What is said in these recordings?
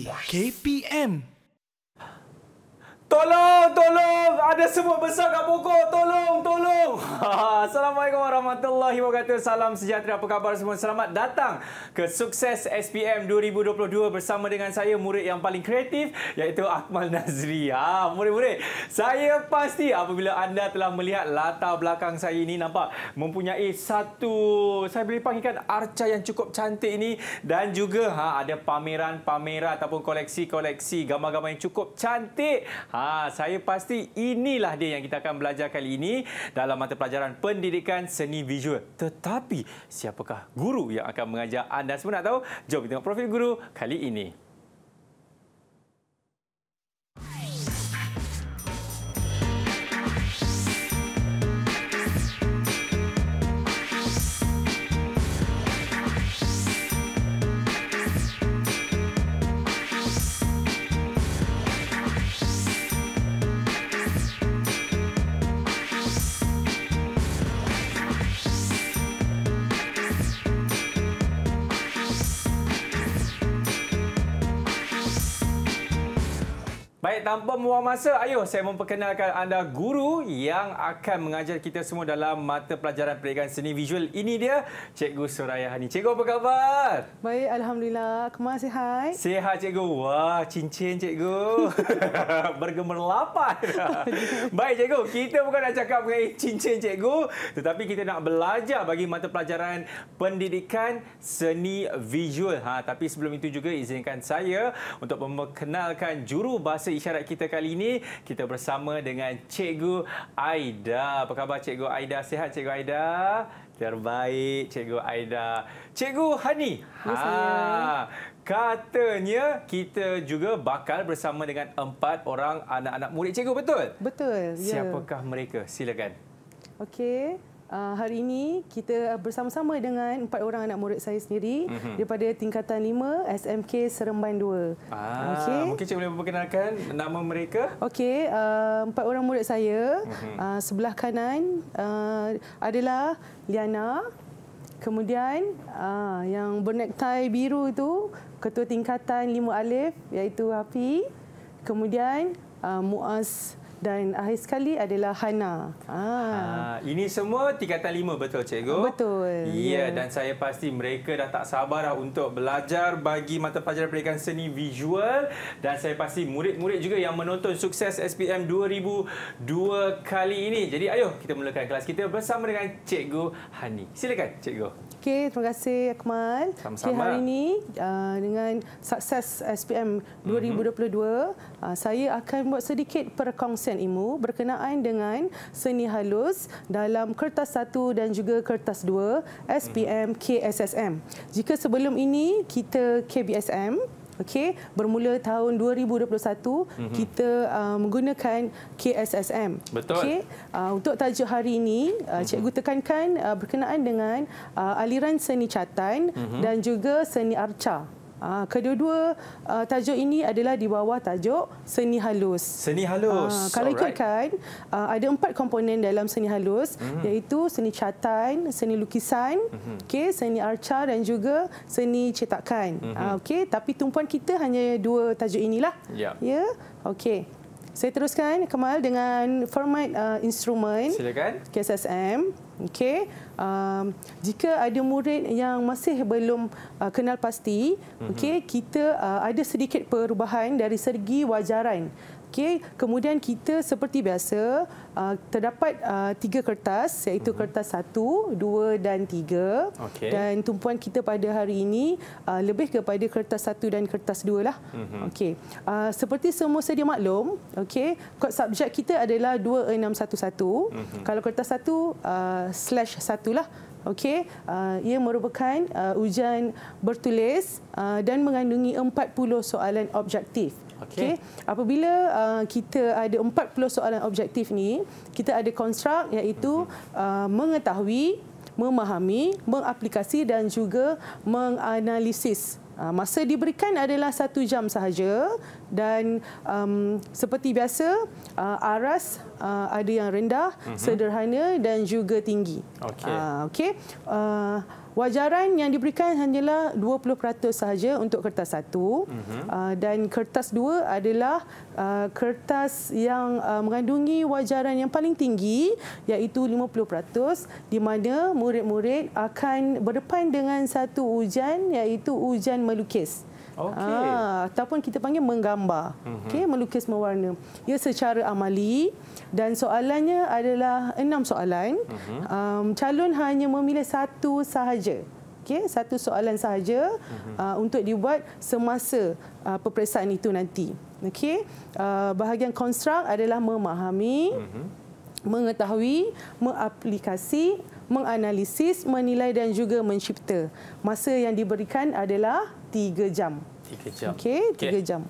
KPM. Tolong, tolong. Ada semua besar kat pokok. Tolong, tolong. Assalamualaikum warahmatullahi wabarakatuh. Salam sejahtera. Apa khabar semua? Selamat datang ke Sukses SPM 2022 bersama dengan saya, murid yang paling kreatif iaitu Akmal Nazri. Ha, murid-murid, saya pasti apabila anda telah melihat latar belakang saya ini nampak mempunyai satu, saya boleh panggilkan arca yang cukup cantik ini dan juga ha, ada pameran-pameran ataupun koleksi-koleksi gambar-gambar yang cukup cantik. Ha, Ah, saya pasti inilah dia yang kita akan belajar kali ini dalam mata pelajaran pendidikan seni visual. Tetapi siapakah guru yang akan mengajar anda semua nak tahu? Jom kita tengok profil guru kali ini. Baik, tanpa membuang masa, ayo saya memperkenalkan anda guru yang akan mengajar kita semua dalam mata pelajaran pendidikan seni visual. Ini dia, Cikgu Suraya Hani. Cikgu, apa khabar? Baik, Alhamdulillah. Kemal sihat? Sihat, Cikgu. Wah, cincin, Cikgu. Bergemerlapan. Baik, Cikgu. Kita bukan nak cakap mengenai cincin, Cikgu. Tetapi kita nak belajar bagi mata pelajaran pendidikan seni visual. Ha, tapi sebelum itu juga, izinkan saya untuk memperkenalkan juru bahasa isyarat kita kali ini kita bersama dengan Cikgu Aida. Apa khabar Cikgu Aida? Sihat Cikgu Aida? Terbaik Cikgu Aida. Cikgu Hani. Ya, Katanya kita juga bakal bersama dengan empat orang anak-anak murid cikgu, betul? Betul. Ya. Siapakah yeah. mereka? Silakan. Okey. Ah, hari ini kita bersama-sama dengan empat orang anak murid saya sendiri mm-hmm. daripada tingkatan 5 SMK Seremban 2. Ah, okay. Mungkin cik boleh memperkenalkan nama mereka. Okey, uh, empat orang murid saya. Mm-hmm. Uh, sebelah kanan uh, adalah Liana. Kemudian uh, yang bernektai biru itu ketua tingkatan 5 Alif iaitu Hafi. Kemudian uh, Muaz dan akhir sekali adalah Hana. Ah. Ha, ini semua tingkatan lima betul cikgu? Betul. Ya, ya dan saya pasti mereka dah tak sabar dah untuk belajar bagi mata pelajaran pendidikan seni visual dan saya pasti murid-murid juga yang menonton sukses SPM 2002 kali ini. Jadi ayo kita mulakan kelas kita bersama dengan cikgu Hani. Silakan cikgu. Okey, terima kasih Akmal. Sama-sama. Okay, hari ini uh, dengan sukses SPM 2022, uh-huh. uh, saya akan buat sedikit perkongsian ilmu berkenaan dengan seni halus dalam kertas 1 dan juga kertas 2 SPM uh-huh. KSSM. Jika sebelum ini kita KBSM, Okey, bermula tahun 2021 mm -hmm. kita uh, menggunakan KSSM. Betul. Okey, uh, untuk tajuk hari ini, uh, mm -hmm. cikgu tekankan uh, berkenaan dengan uh, aliran seni catan mm -hmm. dan juga seni arca. Ah, kedua-dua uh, tajuk ini adalah di bawah tajuk seni halus. Seni halus. Uh, kalau Alright. ikutkan, uh, ada empat komponen dalam seni halus, mm. iaitu seni catan, seni lukisan, mm-hmm. okay, seni arca dan juga seni cetakan. Mm-hmm. Uh, okay, tapi tumpuan kita hanya dua tajuk inilah. Ya. Yeah. Yeah? Okay. Saya teruskan Kemal dengan format uh, instrumen Silakan. KSSM. okay. Um, jika ada murid yang masih belum uh, kenal pasti, mm-hmm. okey, kita uh, ada sedikit perubahan dari segi wajaran. Okey, kemudian kita seperti biasa uh, terdapat uh, tiga kertas iaitu hmm. kertas satu, dua dan tiga. Okay. Dan tumpuan kita pada hari ini uh, lebih kepada kertas satu dan kertas dua lah. Hmm. Okey, uh, seperti semua sedia maklum, okey, kod subjek kita adalah dua enam satu satu. Mhm. Kalau kertas satu, uh, slash satu lah. Okey, uh, ia merupakan uh, ujian bertulis uh, dan mengandungi 40 soalan objektif. Okey. Okay. Apabila uh, kita ada 40 soalan objektif ni, kita ada konstrukt iaitu uh, mengetahui, memahami, mengaplikasi dan juga menganalisis. Uh, masa diberikan adalah satu jam sahaja dan um, seperti biasa uh, aras uh, ada yang rendah, uh-huh. sederhana dan juga tinggi. Okey. Uh, Okey. Uh, Wajaran yang diberikan hanyalah 20% sahaja untuk kertas satu uh-huh. dan kertas dua adalah ah, kertas yang ah, mengandungi wajaran yang paling tinggi iaitu 50% di mana murid-murid akan berdepan dengan satu ujian iaitu ujian melukis. Okay. Aa, ah, ataupun kita panggil menggambar. Mm-hmm. Okey, melukis mewarna. Ia secara amali dan soalannya adalah enam soalan. Mm-hmm. Um, calon hanya memilih satu sahaja. okay, satu soalan sahaja mm-hmm. uh, untuk dibuat semasa uh, peperiksaan itu nanti. Okay, Uh, bahagian konstruk adalah memahami, mm-hmm. mengetahui, mengaplikasi menganalisis, menilai dan juga mencipta. Masa yang diberikan adalah tiga jam. Tiga jam. Okey, tiga okay. jam.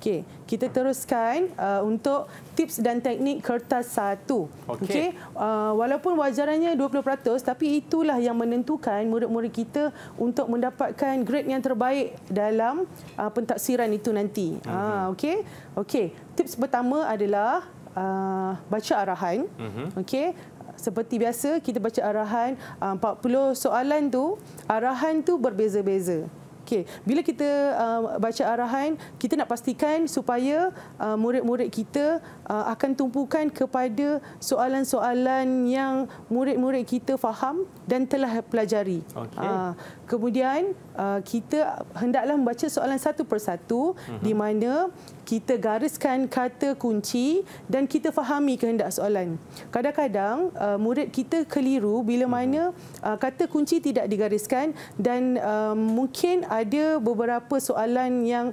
Okey, kita teruskan uh, untuk tips dan teknik kertas satu. Okey. Okay. Uh, walaupun wajarannya 20%, tapi itulah yang menentukan murid-murid kita untuk mendapatkan grade yang terbaik dalam uh, pentaksiran itu nanti. Mm -hmm. uh, Okey, okay. tips pertama adalah uh, baca arahan. Mm -hmm. Okey. Seperti biasa, kita baca arahan 40 uh, soalan tu arahan tu berbeza-beza. Okey, bila kita uh, baca arahan, kita nak pastikan supaya uh, murid-murid kita Uh, akan tumpukan kepada soalan-soalan yang murid-murid kita faham dan telah pelajari. Okay. Ah, kemudian uh, kita hendaklah membaca soalan satu persatu uh-huh. di mana kita gariskan kata kunci dan kita fahami kehendak soalan. Kadang-kadang uh, murid kita keliru bila mhm. mana kata kunci tidak digariskan dan mungkin ada beberapa soalan yang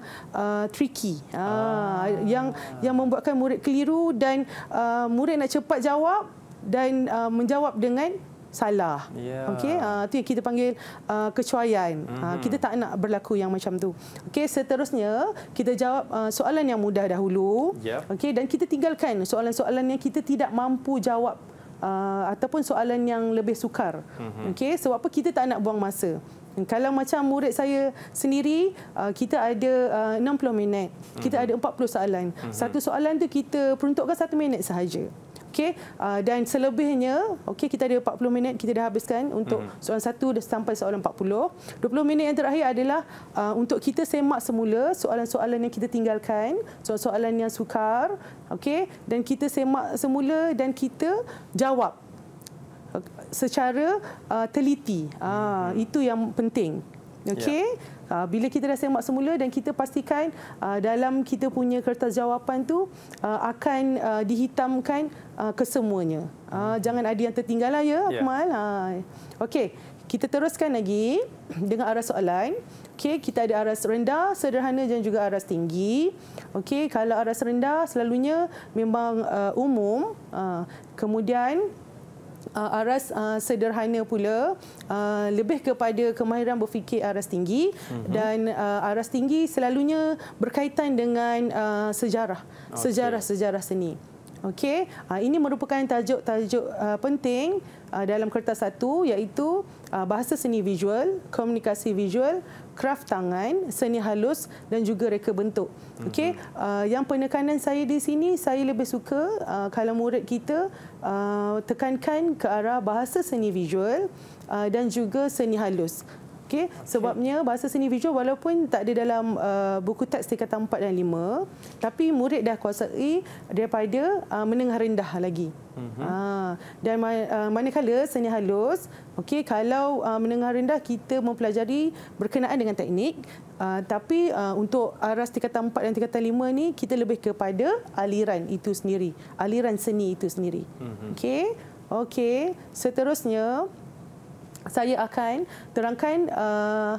tricky, ah, ah. yang yang membuatkan murid keliru keliru dan uh, murid nak cepat jawab dan uh, menjawab dengan salah. Yeah. Okey, itu uh, yang kita panggil uh, kecuaian. Mm -hmm. uh, mhm. kita tak nak berlaku yang macam tu. Okey, seterusnya kita jawab uh, soalan yang mudah dahulu. Yeah. Okey, dan kita tinggalkan soalan-soalan yang kita tidak mampu jawab uh, ataupun soalan yang lebih sukar. Mm -hmm. Okey, sebab apa kita tak nak buang masa. Kalau macam murid saya sendiri, uh, kita ada uh, 60 minit. Kita mm-hmm. ada 40 soalan. hmm Satu soalan tu kita peruntukkan satu minit sahaja. okay? uh, dan selebihnya, okay, kita ada 40 minit kita dah habiskan untuk hmm soalan satu dah sampai soalan 40. 20 minit yang terakhir adalah uh, untuk kita semak semula soalan-soalan yang kita tinggalkan, soalan-soalan yang sukar, okay? dan kita semak semula dan kita jawab secara uh, teliti. Uh, hmm. Itu yang penting. Okey. Yeah. Ya. Bila kita dah semak semula dan kita pastikan ah, dalam kita punya kertas jawapan tu ah, akan dihitamkan kesemuanya. Mm-hmm. Jangan ada yang tertinggal lah ya, ya. Akmal. Yeah. Okey, kita teruskan lagi dengan aras soalan. Okey, kita ada aras rendah, sederhana dan juga aras tinggi. Okey, kalau aras rendah selalunya memang umum. Kemudian uh, Aras uh, sederhana pula uh, lebih kepada kemahiran berfikir Aras tinggi mm-hmm. dan uh, Aras tinggi selalunya berkaitan dengan uh, sejarah okay. sejarah sejarah seni. Okey, uh, ini merupakan tajuk-tajuk uh, ah, penting uh, dalam kertas satu iaitu uh, bahasa seni visual, komunikasi visual, kraft tangan, seni halus dan juga reka bentuk. Okey, uh, yang penekanan saya di sini saya lebih suka uh, kalau murid kita uh, tekankan ke arah bahasa seni visual uh, dan juga seni halus. Okay. Sebabnya bahasa seni visual walaupun tak ada dalam uh, buku teks tingkatan 4 dan 5, tapi murid dah kuasai daripada uh, menengah rendah lagi. Uh-huh. Ha, dan ma- uh, manakala seni halus, okay, kalau uh, menengah rendah kita mempelajari berkenaan dengan teknik, uh, tapi uh, untuk aras tingkatan 4 dan tingkatan 5 ni kita lebih kepada aliran itu sendiri, aliran seni itu sendiri. Uh-huh. Okey. Okey, seterusnya saya akan terangkan uh,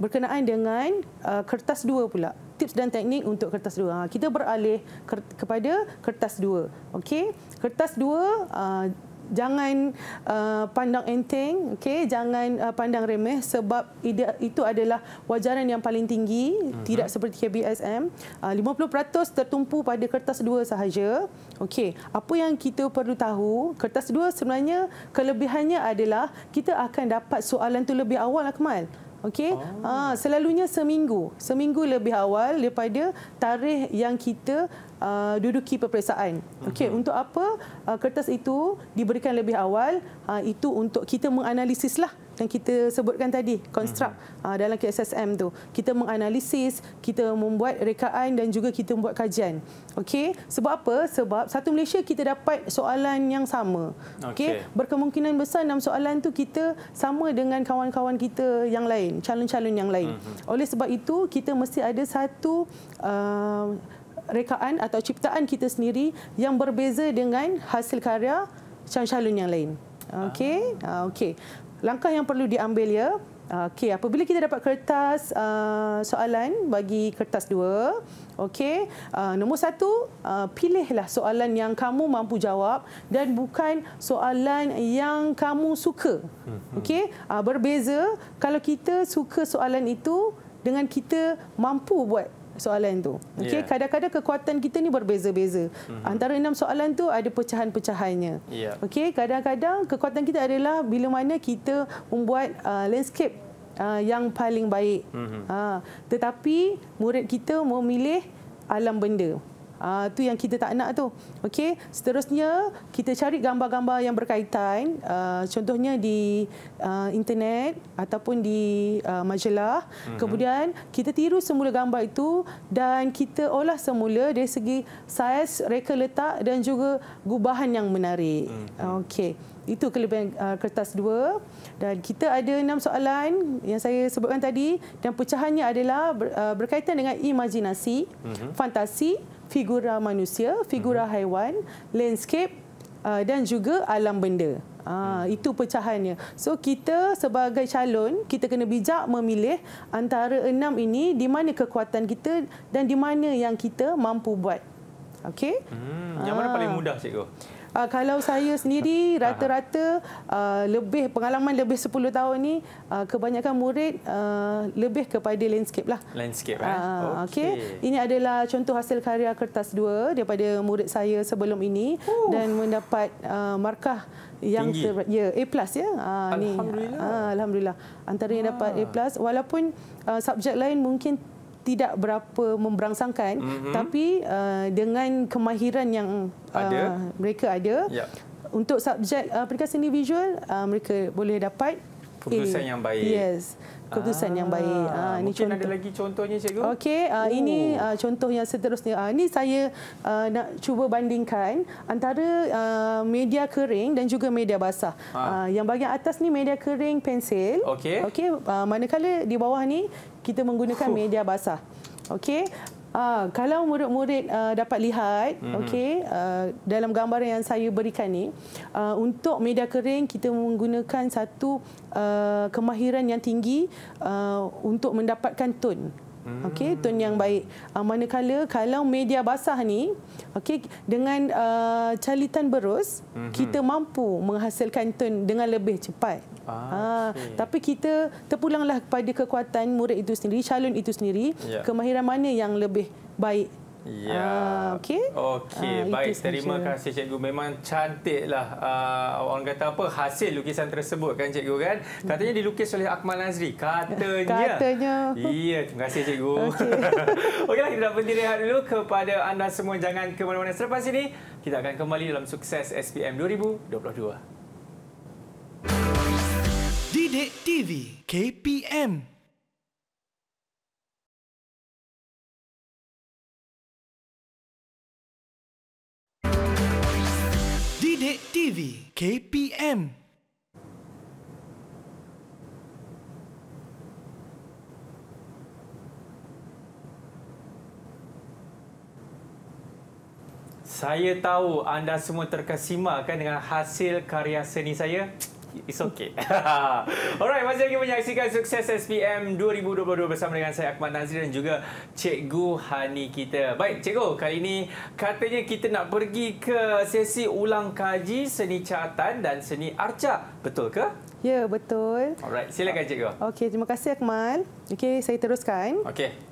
berkenaan dengan uh, kertas dua pula tips dan teknik untuk kertas dua. Ha, kita beralih ke kepada kertas dua. Okey, kertas dua uh, jangan uh, pandang enteng, okey, jangan uh, pandang remeh sebab ide itu adalah wajaran yang paling tinggi, uh mhm. -huh. tidak seperti KBSM. Uh, 50% tertumpu pada kertas dua sahaja. Okey, apa yang kita perlu tahu, kertas dua sebenarnya kelebihannya adalah kita akan dapat soalan tu lebih awal Akmal. Okey, oh. Ha, selalunya seminggu, seminggu lebih awal daripada tarikh yang kita uh, duduki peperiksaan. Okey, uh-huh. untuk apa uh, kertas itu diberikan lebih awal? Uh, itu untuk kita menganalisislah yang kita sebutkan tadi konstrukt hmm. Ah, dalam KSSM tu kita menganalisis kita membuat rekaan dan juga kita membuat kajian okey sebab apa sebab satu Malaysia kita dapat soalan yang sama okey okay. berkemungkinan besar enam soalan tu kita sama dengan kawan-kawan kita yang lain calon-calon yang lain hmm. hmm. oleh sebab itu kita mesti ada satu uh, rekaan atau ciptaan kita sendiri yang berbeza dengan hasil karya calon-calon yang lain Okey, ah. okey langkah yang perlu diambil ya. Okey, apabila kita dapat kertas uh, soalan bagi kertas dua, okey, uh, nombor satu, uh, pilihlah soalan yang kamu mampu jawab dan bukan soalan yang kamu suka. Hmm. Okey, uh, berbeza kalau kita suka soalan itu dengan kita mampu buat soalan itu, okay? yeah. kadang-kadang kekuatan kita ni berbeza-beza. Mm-hmm. Antara enam soalan tu ada pecahan-pecahannya. Yeah. Okey, kadang-kadang kekuatan kita adalah bila mana kita membuat uh, landscape uh, yang paling baik. Mm-hmm. Ha, tetapi murid kita memilih alam benda. Uh, tu yang kita tak nak tu. Okey, seterusnya kita cari gambar-gambar yang berkaitan uh, contohnya di uh, internet ataupun di uh, majalah. Uh-huh. Kemudian kita tiru semula gambar itu dan kita olah semula dari segi saiz, reka letak dan juga gubahan yang menarik. Uh-huh. Okey itu kelebihan uh, kertas dua dan kita ada enam soalan yang saya sebutkan tadi dan pecahannya adalah ber, uh, berkaitan dengan imajinasi, mm-hmm. fantasi, figura manusia, figura mm-hmm. haiwan, landscape uh, dan juga alam benda. Ha, itu pecahannya. So kita sebagai calon kita kena bijak memilih antara enam ini di mana kekuatan kita dan di mana yang kita mampu buat. Okey? Hmm, yang mana ha. paling ah. mudah cikgu? uh, kalau saya sendiri rata-rata uh, lebih pengalaman lebih 10 tahun ni uh, kebanyakan murid uh, lebih kepada landscape lah. Landscape eh. Uh, okay. Ini adalah contoh hasil karya kertas dua daripada murid saya sebelum ini Oof. Oh. dan mendapat uh, markah yang ter- ya yeah, A+ ya. Yeah. Uh, alhamdulillah. Uh, alhamdulillah. Antara yang dapat A+ walaupun uh, subjek lain mungkin tidak berapa memberangsangkan mm -hmm. tapi uh, dengan kemahiran yang uh, ada. mereka ada ya. untuk subjek uh, peringkat seni visual uh, mereka boleh dapat keputusan yang baik yes keputusan ah, yang baik. Ha, mungkin contoh. ada lagi contohnya cikgu. Okey, uh, ini uh, contoh yang seterusnya. Uh, ini saya uh, nak cuba bandingkan antara uh, media kering dan juga media basah. Ha. Uh, yang bahagian atas ni media kering pensil. Okey. Okey, uh, manakala di bawah ni kita menggunakan huh. media basah. Okey, Ah, kalau murid-murid uh, dapat lihat mm-hmm. okay, uh, ah, dalam gambar yang saya berikan ni, uh, untuk media kering kita menggunakan satu uh, kemahiran yang tinggi uh, untuk mendapatkan tone. mm Okay, tone yang baik. Uh, manakala kalau media basah ni, okay, dengan uh, calitan berus, mm-hmm. kita mampu menghasilkan tone dengan lebih cepat. Ah, okay. Tapi kita terpulanglah kepada kekuatan murid itu sendiri, calon itu sendiri, ya. kemahiran mana yang lebih baik. Ya. Ah, Okey. Okey, ah, baik. Terima kasih cikgu. Memang cantiklah uh, orang kata apa hasil lukisan tersebut kan cikgu kan? Hmm. Katanya dilukis oleh Akmal Nazri. Katanya. Katanya. Iya, terima kasih cikgu. Okey. Okeylah kita berhenti rehat dulu kepada anda semua jangan ke mana-mana. Selepas ini kita akan kembali dalam sukses SPM 2022. Sidik TV KPM Sidik TV KPM Saya tahu anda semua terkesima kan dengan hasil karya seni saya. It's okay. Alright, masih lagi menyaksikan sukses SPM 2022 bersama dengan saya Ahmad Nazir dan juga Cikgu Hani kita. Baik, Cikgu, kali ini katanya kita nak pergi ke sesi ulang kaji seni catan dan seni arca. Betul ke? Ya, betul. Alright, silakan Cikgu. Okey, terima kasih Ahmad. Okey, saya teruskan. Okey.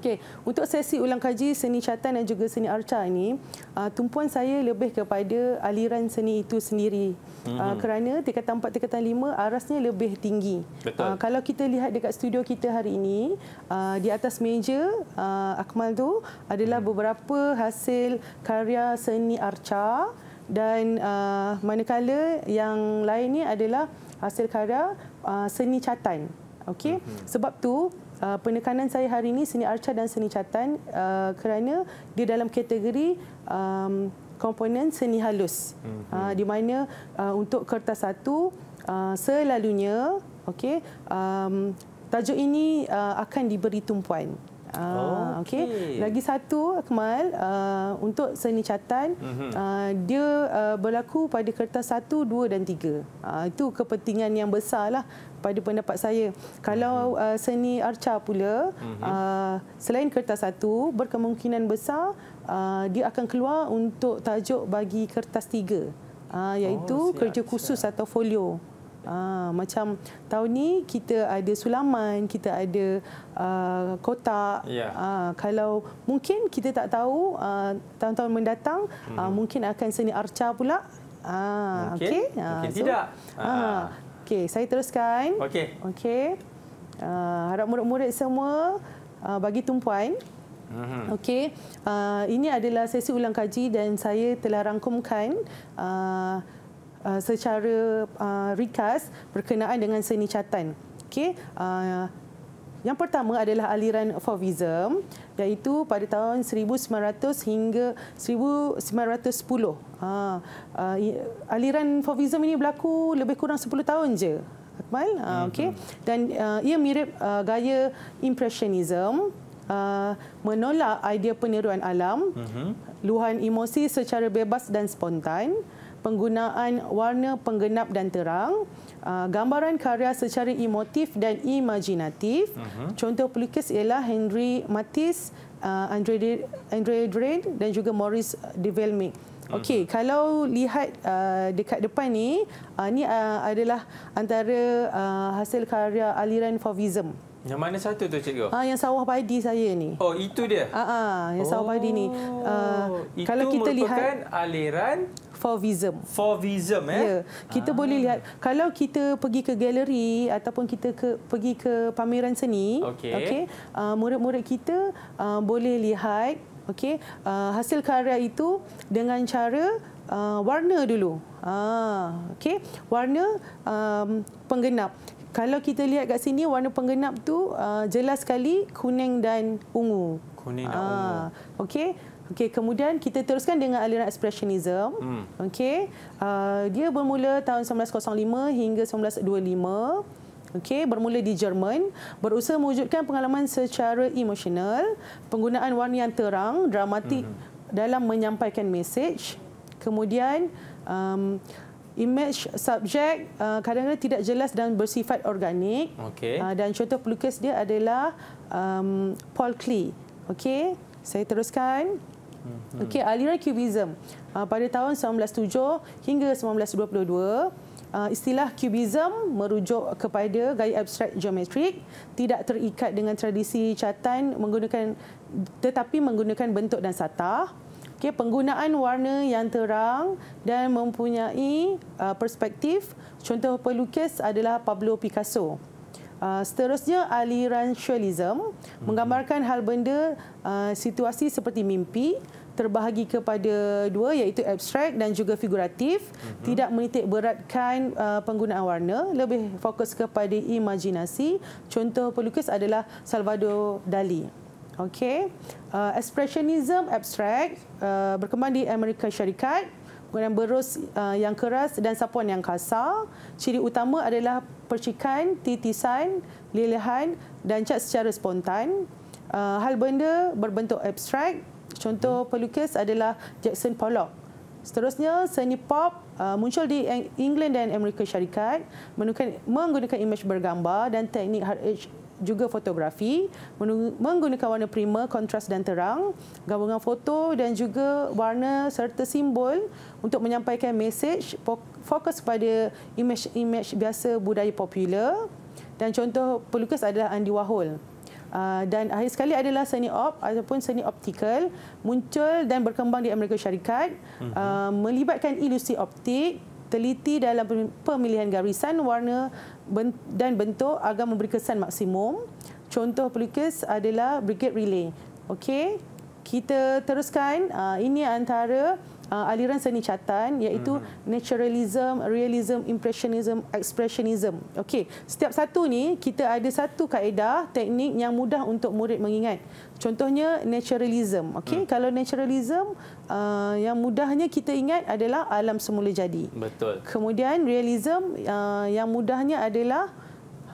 Okey, untuk sesi ulang kaji seni catan dan juga seni arca ini, uh, tumpuan saya lebih kepada aliran seni itu sendiri. Mm-hmm. Uh, kerana tingkatan 4, tingkatan 5 arasnya lebih tinggi. Betul. Uh, kalau kita lihat dekat studio kita hari ini, uh, di atas meja uh, Akmal tu adalah hmm. beberapa hasil karya seni arca dan uh, manakala yang lain ni adalah hasil karya uh, seni catan. Okey. Mm-hmm. Sebab tu Ah, penekanan saya hari ini seni arca dan seni catan uh, ah, kerana di dalam kategori um, komponen seni halus. Mm-hmm. Uh, di mana uh, untuk kertas satu uh, selalunya okay, um, tajuk ini uh, akan diberi tumpuan. Ah, okay. okay. Lagi satu, Akmal, uh, ah, untuk seni catan, mm -hmm. uh, ah, dia uh, berlaku pada kertas satu, dua dan tiga. Uh, itu kepentingan yang besarlah pada pendapat saya. Kalau mm -hmm. uh, seni arca pula, mm -hmm. uh, selain kertas satu, berkemungkinan besar uh, dia akan keluar untuk tajuk bagi kertas tiga. Uh, iaitu oh, siap, kerja khusus siap. atau folio. Aa, ah, macam tahun ni kita ada sulaman, kita ada uh, kotak. Yeah. Ya. Aa, kalau mungkin kita tak tahu uh, tahun-tahun mendatang mm-hmm. uh, mungkin akan seni arca pula. Aa, mungkin. Okay. Aa, mungkin so, tidak. Aa. Okay, saya teruskan. Okay. Okay. Uh, harap murid-murid semua uh, bagi tumpuan. Mhm. Okay, uh, ini adalah sesi ulang kaji dan saya telah rangkumkan uh, Uh, secara uh, ringkas berkenaan dengan seni catan. Okey, uh, yang pertama adalah aliran Fauvism iaitu pada tahun 1900 hingga 1910. Uh, uh, aliran Fauvism ini berlaku lebih kurang 10 tahun je. Akmal, uh, okey. Hmm. Dan uh, ia mirip uh, gaya impressionism Uh, menolak idea peniruan alam, uh-huh. Hmm, luhan emosi secara bebas dan spontan, uh, penggunaan warna penggenap dan terang, uh, gambaran karya secara emotif dan imajinatif. Uh-huh. Contoh pelukis ialah Henry Matisse, uh, Andre Andre Drain dan juga Maurice Develmig. Mhm. Okey, uh-huh. kalau lihat uh, dekat depan ni, uh, ni adalah antara hasil karya aliran Fauvism. Yang mana satu tu cikgu? Ah yang sawah padi saya ni. Oh itu dia. ah, ah yang oh, sawah padi ni. Uh, kalau kita lihat itu merupakan aliran Fauvism. Fauvism eh. Ya. Kita ah. boleh lihat kalau kita pergi ke galeri ataupun kita ke, pergi ke pameran seni, okey. Okay, uh, ah, murid-murid kita uh, boleh lihat okey uh, hasil karya itu dengan cara uh, warna dulu. Ah, okey. Warna um, penggenap. Kalau kita lihat kat sini warna penggenap tu uh, jelas sekali kuning dan ungu. Kuning dan uh, ungu. Okey. Okey, kemudian kita teruskan dengan aliran expressionism. Hmm. Okey. Uh, dia bermula tahun 1905 hingga 1925. Okey, bermula di Jerman, berusaha mewujudkan pengalaman secara emosional, penggunaan warna yang terang, dramatik hmm. dalam menyampaikan mesej. Kemudian um, image subjek uh, kadang-kadang tidak jelas dan bersifat organik. Okay. Uh, dan contoh pelukis dia adalah um, Paul Klee. Okay. saya teruskan. Mhm. Okay. aliran kubism uh, pada tahun 1907 hingga 1922. Uh, istilah kubism merujuk kepada gaya abstrak geometrik tidak terikat dengan tradisi catan menggunakan tetapi menggunakan bentuk dan satah. Okay, penggunaan warna yang terang dan mempunyai uh, perspektif. Contoh pelukis adalah Pablo Picasso. Uh, seterusnya aliran surrealism hmm. menggambarkan hal benda uh, situasi seperti mimpi terbahagi kepada dua iaitu abstrak dan juga figuratif uh-huh. tidak menitik beratkan uh, penggunaan warna lebih fokus kepada imajinasi contoh pelukis adalah Salvador Dali Okay. Uh, expressionism abstract uh, berkembang di Amerika Syarikat. Kemudian berus uh, yang keras dan sapuan yang kasar. Ciri utama adalah percikan, titisan, lilihan dan cat secara spontan. Uh, hal benda berbentuk abstrak. Contoh mhm. pelukis adalah Jackson Pollock. Seterusnya, seni pop uh, muncul di England dan Amerika Syarikat menggunakan, menggunakan imej bergambar dan teknik hard edge juga fotografi menggunakan warna prima, kontras dan terang, gabungan foto dan juga warna serta simbol untuk menyampaikan mesej fokus pada image-image biasa budaya popular dan contoh pelukis adalah Andy Warhol. Uh, ah, dan akhir sekali adalah seni op ataupun seni optikal muncul dan berkembang di Amerika Syarikat uh, melibatkan ilusi optik teliti dalam pemilihan garisan warna dan bentuk agar memberi kesan maksimum. Contoh pelukis adalah Brigade Relay. Okey, kita teruskan. Ah, ini antara uh, aliran seni catan iaitu mm-hmm. naturalism, realism, impressionism, expressionism. Okey, setiap satu ni kita ada satu kaedah teknik yang mudah untuk murid mengingat. Contohnya naturalism. Okey, mm. kalau naturalism uh, yang mudahnya kita ingat adalah alam semula jadi. Betul. Kemudian realism uh, yang mudahnya adalah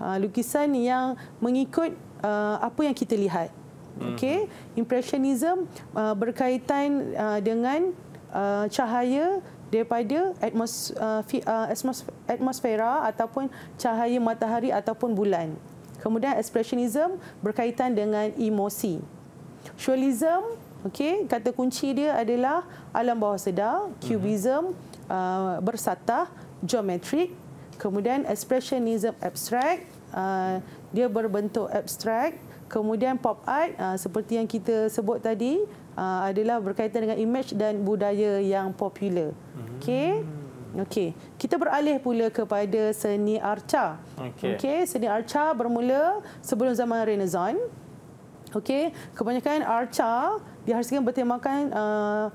uh, lukisan yang mengikut uh, apa yang kita lihat. Hmm. Okay. impressionism uh, berkaitan uh, dengan uh, cahaya daripada atmos, uh, uh, atmos, atmosfera ataupun cahaya matahari ataupun bulan. Kemudian expressionism berkaitan dengan emosi. Surrealism, okay kata kunci dia adalah alam bawah sedar, cubism mm-hmm. uh, bersatah, geometric. Kemudian expressionism abstract, uh, dia berbentuk abstract. Kemudian pop art uh, seperti yang kita sebut tadi, Uh, adalah berkaitan dengan imej dan budaya yang popular. Okey. Hmm. Okey. Kita beralih pula kepada seni arca. Okey. Okay. Seni arca bermula sebelum zaman Renaissance. Okey. Kebanyakan arca dihasilkan bertemakan uh,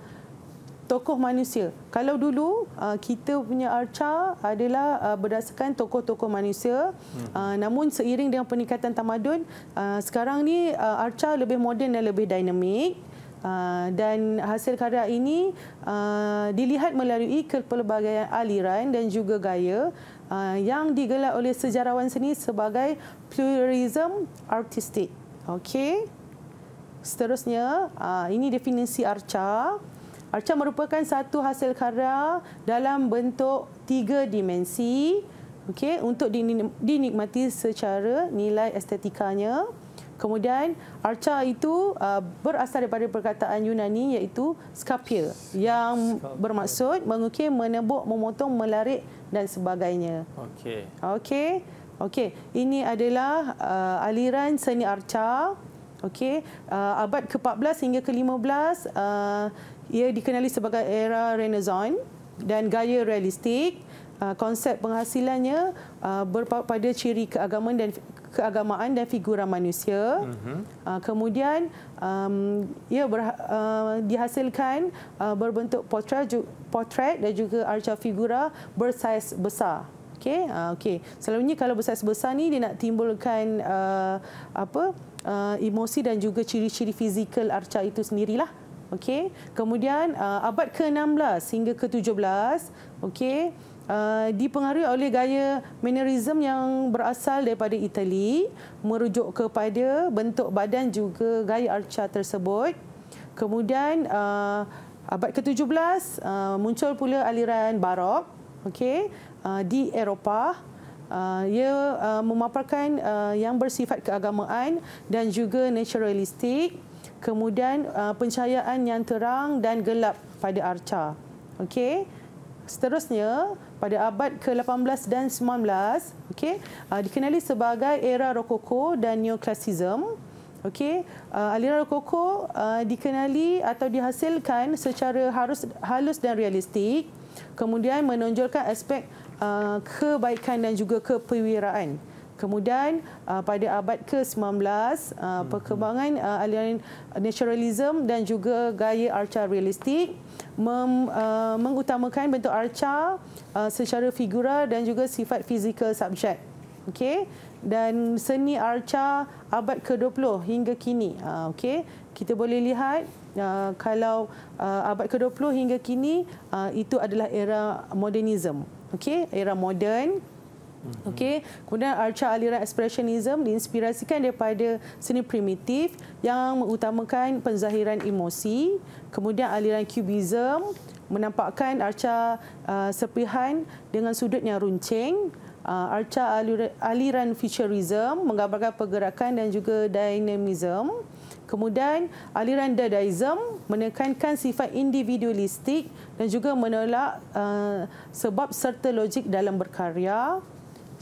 tokoh manusia. Kalau dulu uh, kita punya arca adalah uh, berdasarkan tokoh-tokoh manusia. Hmm. Namun seiring dengan peningkatan tamadun, sekarang ni arca lebih moden dan lebih dinamik. Hmm. Uh, dan hasil karya ini uh, dilihat melalui kepelbagaian aliran dan juga gaya uh, yang digelar oleh sejarawan seni sebagai pluralism artistik. Okey. Seterusnya, uh, ini definisi arca. Arca merupakan satu hasil karya dalam bentuk tiga dimensi Okey. untuk dinikmati secara nilai estetikanya. Kemudian arca itu uh, berasal daripada perkataan Yunani iaitu skapia yang skapia. bermaksud mengukir, menebuk, memotong, melarik dan sebagainya. Okey. Okey. Okey, ini adalah uh, aliran seni arca. Okey, uh, abad ke-14 hingga ke-15 uh, ia dikenali sebagai era Renaissance dan gaya realistik. Uh, konsep penghasilannya uh, berpada ciri keagamaan dan keagamaan dan figura manusia. Mm-hmm. Uh, kemudian um, ia ber, uh, ah, dihasilkan uh, berbentuk potret, potret dan juga arca figura bersaiz besar. Okey, uh, okey. Selalunya kalau bersaiz besar ni dia nak timbulkan uh, apa? Uh, emosi dan juga ciri-ciri fizikal arca itu sendirilah. Okey. Kemudian uh, abad ke-16 hingga ke-17, okey. Eh, dipengaruhi oleh gaya mannerism yang berasal daripada Itali, merujuk kepada bentuk badan juga gaya arca tersebut. Kemudian uh, abad ke-17 uh, eh, muncul pula aliran barok okay, uh, di Eropah. Uh, ia uh, memaparkan uh, yang bersifat keagamaan dan juga naturalistik. Kemudian uh, pencahayaan yang terang dan gelap pada arca. Okey seterusnya pada abad ke-18 dan 19 okey uh, dikenali sebagai era rococo dan neoclassicism okey uh, aliran rococo uh, dikenali atau dihasilkan secara harus halus dan realistik kemudian menonjolkan aspek uh, kebaikan dan juga kepewiraan. Kemudian uh, pada abad ke-19, uh, perkembangan uh, aliran naturalism dan juga gaya arca realistik mem, uh, mengutamakan bentuk arca uh, secara figura dan juga sifat fizikal subjek. Okay, Dan seni arca abad ke-20 hingga kini. Uh, Okey. Kita boleh lihat uh, kalau uh, abad ke-20 hingga kini uh, itu adalah era modernism. Okay, era moden mm Okey, kemudian arca aliran ekspresionism diinspirasikan daripada seni primitif yang mengutamakan penzahiran emosi, kemudian aliran kubism menampakkan arca uh, sepihan dengan sudut yang runcing. Uh, arca aliran futurism menggambarkan pergerakan dan juga dynamism. Kemudian aliran Dadaism menekankan sifat individualistik dan juga menolak uh, sebab serta logik dalam berkarya.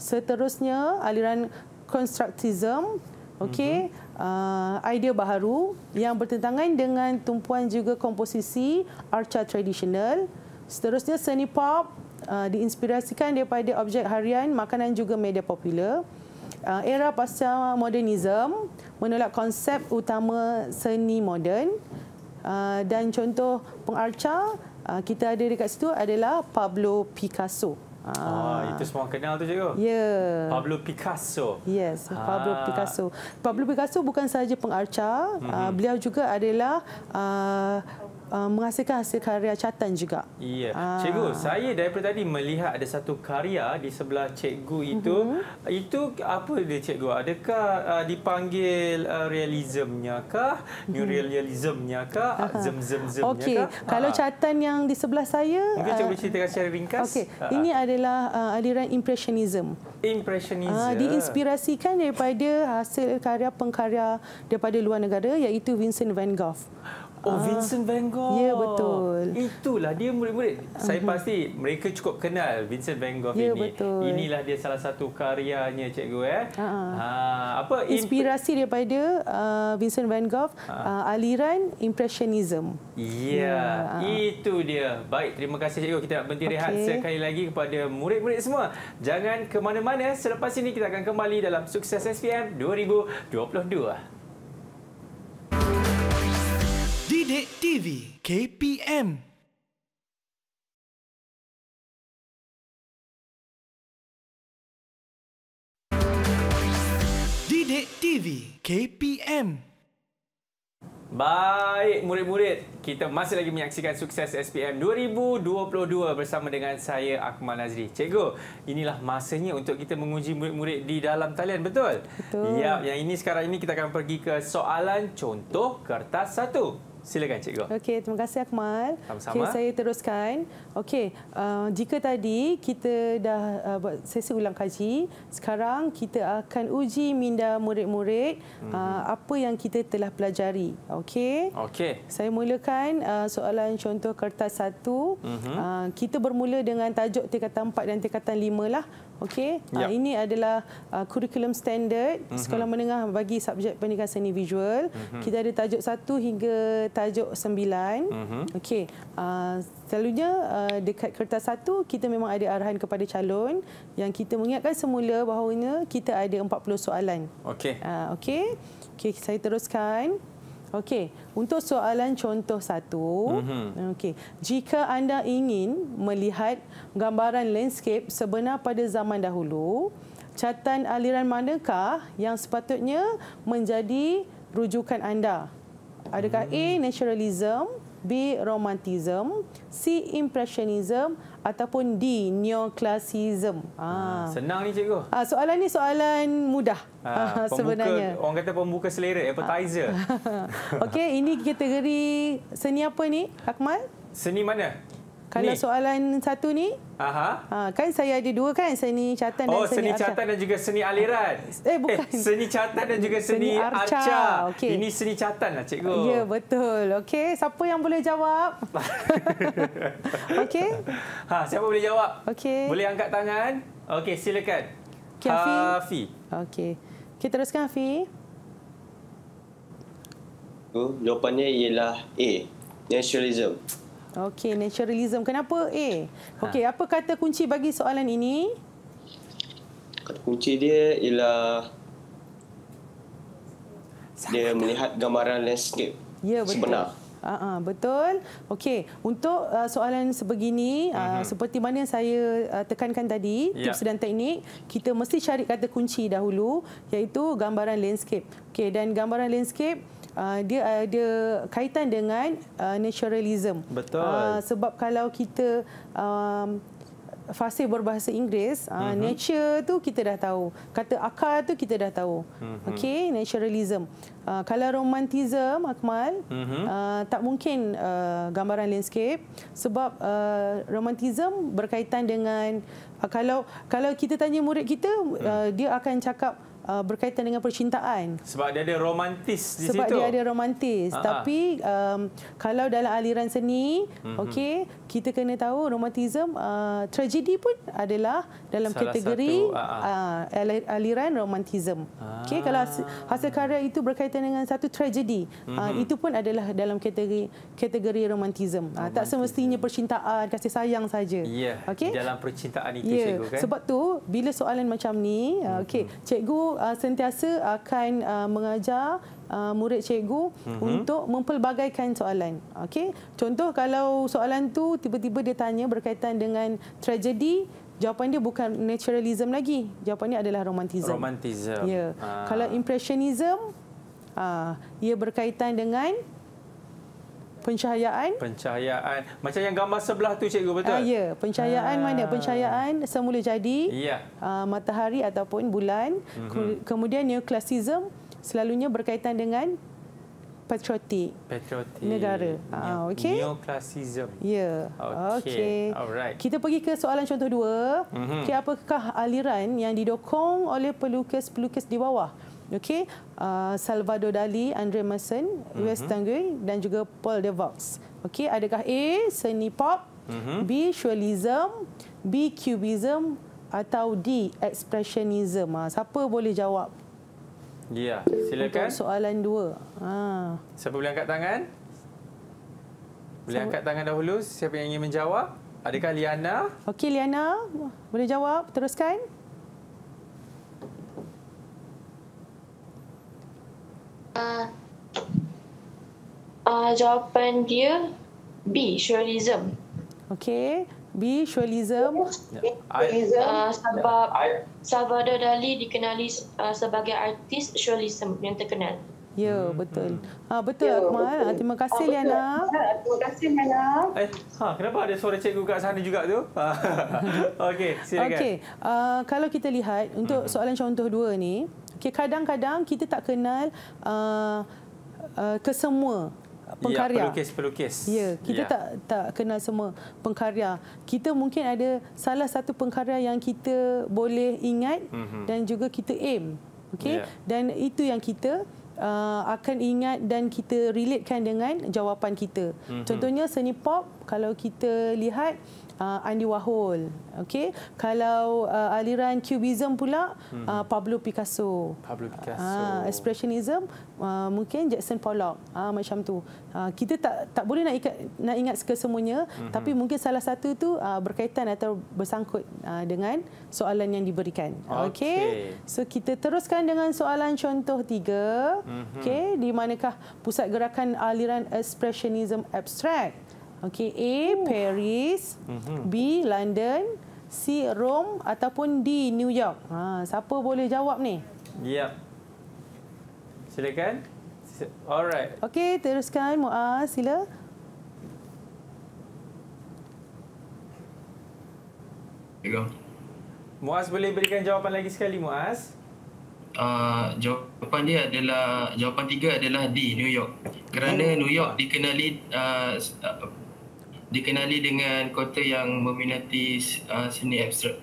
Seterusnya aliran konstruktivism, okay, uh-huh. Mhm. uh, idea baru yang bertentangan dengan tumpuan juga komposisi arca tradisional. Seterusnya seni pop uh, diinspirasikan daripada objek harian, makanan juga media popular. Uh, era pasca modernisme menolak konsep utama seni moden uh, dan contoh pengarca uh, kita ada dekat situ adalah Pablo Picasso. Ah. ah, itu semua kenal tu cikgu. Ya. Yeah. Pablo Picasso. Yes, ah. Pablo Picasso. Pablo Picasso bukan sahaja pengarca, mm-hmm. uh, beliau juga adalah uh, Uh, menghasilkan hasil karya catan juga. Iya. Ah. Cikgu, saya daripada tadi melihat ada satu karya di sebelah cikgu itu. Mm -hmm. Itu apa dia cikgu? Adakah uh, dipanggil uh, realismnya kah? Mhm. New realismnya kah? Zem-zem-zemnya okay. kah? Okey. Kalau ah. catan yang di sebelah saya... Mungkin cikgu uh, secara ringkas. Okey. Ah, Ini adalah uh, aliran impressionism. Impressionism. Uh, diinspirasikan daripada hasil karya pengkarya daripada luar negara iaitu Vincent van Gogh. Oh ah. Vincent Van Gogh. Ya betul. Itulah dia murid-murid. Uh-huh. Saya pasti mereka cukup kenal Vincent Van Gogh ya, ini. Betul. Inilah dia salah satu karyanya cikgu eh. Uh-huh. Ha apa inspirasi imp- daripada uh, Vincent Van Gogh uh-huh. uh, aliran impressionism. Ya, yeah. Ha. uh-huh. itu dia. Baik, terima kasih cikgu. Kita nak berhenti okay. rehat sekali lagi kepada murid-murid semua. Jangan ke mana-mana selepas ini kita akan kembali dalam Sukses SPM 2022. Bilik TV KPM Didik TV KPM Baik murid-murid, kita masih lagi menyaksikan sukses SPM 2022 bersama dengan saya Akmal Nazri. Cikgu, inilah masanya untuk kita menguji murid-murid di dalam talian, betul? Betul. Ya, yang ini sekarang ini kita akan pergi ke soalan contoh kertas satu. Silakan cikgu. Okey, terima kasih Akmal. Sama-sama. Okay, saya teruskan. Okey, uh, jika tadi kita dah uh, buat sesi ulang kaji, sekarang kita akan uji minda murid-murid mm -hmm. apa yang kita telah pelajari. Okey. Okey. Saya mulakan uh, soalan contoh kertas satu. Mm -hmm. uh, kita bermula dengan tajuk tingkatan 4 dan tingkatan lima lah. Okey, yep. uh, ah, ya. ini adalah uh, curriculum standard mm -hmm. sekolah menengah bagi subjek pendidikan seni visual. Mm -hmm. Kita ada tajuk 1 hingga tajuk 9. Mm -hmm. Okey, uh, Selalunya dekat kertas satu, kita memang ada arahan kepada calon yang kita mengingatkan semula bahawanya kita ada 40 soalan. Okey. Okey. Okay, saya teruskan. Okey, untuk soalan contoh satu, mm-hmm. okey, jika anda ingin melihat gambaran landscape sebenar pada zaman dahulu, catatan aliran manakah yang sepatutnya menjadi rujukan anda? Adakah mm-hmm. A naturalism, B. Romantism C. Impressionism ataupun D. Neoclassism ha. Ah. Ah, senang ni cikgu ha, Soalan ni soalan mudah ha, pembuka, sebenarnya Orang kata pembuka selera, appetizer ha. Okey, ini kategori seni apa ni, Akmal? Seni mana? Kalau ni. soalan satu ni, Aha. Ha, kan saya ada dua kan, seni catan oh, dan seni, seni arca. Oh, seni catan dan juga seni aliran. Eh, bukan. Eh, seni catan dan juga seni, seni arca. arca. Okay. Ini seni catan lah, cikgu. Ya, betul. Okey, siapa yang boleh jawab? Okey. Ha, siapa boleh jawab? Okey. Boleh angkat tangan? Okey, silakan. Okey, Afi. Okey. Kita teruskan, Afi. Jawapannya ialah A, nationalism. Okey, naturalism. Kenapa A? Okey, ha. apa kata kunci bagi soalan ini? Kata kunci dia ialah Sangat dia melihat gambaran landscape ya, betul. sebenar. Uh, uh, betul. Okey, untuk uh, soalan sebegini, uh, uh seperti mana saya uh, tekankan tadi, yeah. tips dan teknik, kita mesti cari kata kunci dahulu, iaitu gambaran landscape. Okey, dan gambaran landscape Ah, dia ada kaitan dengan uh, naturalism. Betul. Uh, sebab kalau kita um, fasih berbahasa Inggeris, uh, uh-huh. nature tu kita dah tahu. Kata akar tu kita dah tahu. Uh-huh. Okey, naturalism. Uh, kalau romantism, Akmal, uh-huh. uh, tak mungkin uh, gambaran landscape sebab uh, romantism berkaitan dengan uh, kalau kalau kita tanya murid kita, uh, uh-huh. dia akan cakap uh, berkaitan dengan percintaan. Sebab dia ada romantis di Sebab situ. Sebab dia ada romantis. Ha-ha. Tapi um, kalau dalam aliran seni, mm-hmm. okay, kita kena tahu romantism, uh, tragedi pun adalah dalam Salah kategori satu, uh, aliran romantism. Okay, kalau hasil karya itu berkaitan dengan satu tragedi, mm-hmm. uh, itu pun adalah dalam kategori kategori romantism. Uh, tak semestinya percintaan, kasih sayang saja. Ya, yeah, okay? dalam percintaan itu yeah. cikgu. Kan? Sebab tu bila soalan macam ni, uh, okay, mm-hmm. cikgu uh, sentiasa akan uh, mengajar uh, murid cikgu uh mhm. -huh. untuk mempelbagaikan soalan. Okey. Contoh kalau soalan tu tiba-tiba dia tanya berkaitan dengan tragedi Jawapan dia bukan naturalism lagi. Jawapan dia adalah romantism. Romantism. Ya. Ah. Kalau impressionism, ah, ia berkaitan dengan pencahayaan pencahayaan macam yang gambar sebelah tu cikgu betul uh, ya pencahayaan ha. mana pencahayaan semula jadi ya. uh, matahari ataupun bulan mm-hmm. kemudian neoklasism selalunya berkaitan dengan patriotik patriotik negara ha uh, okey ya yeah. Okay. Alright. kita pergi ke soalan contoh dua. mm-hmm. okay, apakah aliran yang didokong oleh pelukis-pelukis di bawah okay, uh, Salvador Dali, Andre Mason, uh-huh. Mhm. Wes Tanguy dan juga Paul Devox. Okay, adakah A seni pop, uh-huh. B surrealism, B cubism atau D expressionism? Ha, siapa boleh jawab? Ya, yeah. silakan. Untuk soalan dua. Ha. Siapa boleh angkat tangan? Boleh siapa? angkat tangan dahulu siapa yang ingin menjawab? Adakah Liana? Okey Liana, boleh jawab teruskan. uh, jawapan dia B, surrealism. Okay, B, surrealism. Yeah. Ya. Uh, sebab Salvador Dali dikenali uh, sebagai artis surrealism yang terkenal. Ya, hmm, betul. Hmm. Ha, betul, ya, Akmal. Betul. Terima kasih, ha, Liana. Terima kasih, Liana. Eh, ha, kenapa ada suara cikgu kat sana juga tu? Okey, silakan. Okay. Uh, kalau kita lihat, untuk hmm. soalan contoh dua ni, Okay, kadang-kadang kita tak kenal uh, uh, kesemua pengkarya. Ya, pelukis-pelukis. Ya, kita ya. tak tak kenal semua pengkarya. Kita mungkin ada salah satu pengkarya yang kita boleh ingat mm-hmm. dan juga kita aim. Okay? Ya. Dan itu yang kita uh, akan ingat dan kita relatekan dengan jawapan kita. Mm-hmm. Contohnya seni pop, kalau kita lihat, uh, Andy Warhol okay kalau uh, aliran cubism pula mm-hmm. uh, Pablo Picasso Pablo Picasso uh, expressionism uh, mungkin Jackson Pollock uh, macam tu uh, kita tak tak boleh nak ikat, nak ingat kesemuanya mm-hmm. tapi mungkin salah satu tu uh, berkaitan atau bersangkut uh, dengan soalan yang diberikan okay. okay so kita teruskan dengan soalan contoh tiga. Mm-hmm. okay di manakah pusat gerakan aliran expressionism abstract Okey, A Paris, uh. B London, C Rome ataupun D New York. Ha, siapa boleh jawab ni? Ya. Yep. Silakan. Alright. Okey, teruskan Muaz, sila. Muaz boleh berikan jawapan lagi sekali Muaz? Uh, jawapan dia adalah jawapan tiga adalah D New York. Kerana oh. New York dikenali uh, dikenali dengan kota yang meminati uh, seni abstrak.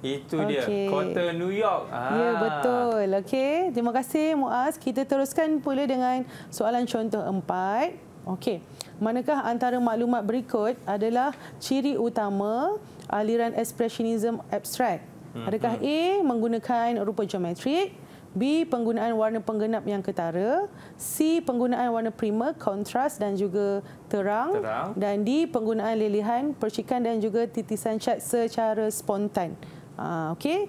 Itu dia, kota New York. Ya, ah. Ya, betul. Okey, terima kasih Muaz. Kita teruskan pula dengan soalan contoh empat. Okey, manakah antara maklumat berikut adalah ciri utama aliran ekspresionisme abstrak? Hmm, Adakah hmm. A, menggunakan rupa geometrik? B penggunaan warna penggenap yang ketara, C penggunaan warna prima kontras dan juga terang, terang. dan D penggunaan lelehan, percikan dan juga titisan cat secara spontan. Uh, ah, okay.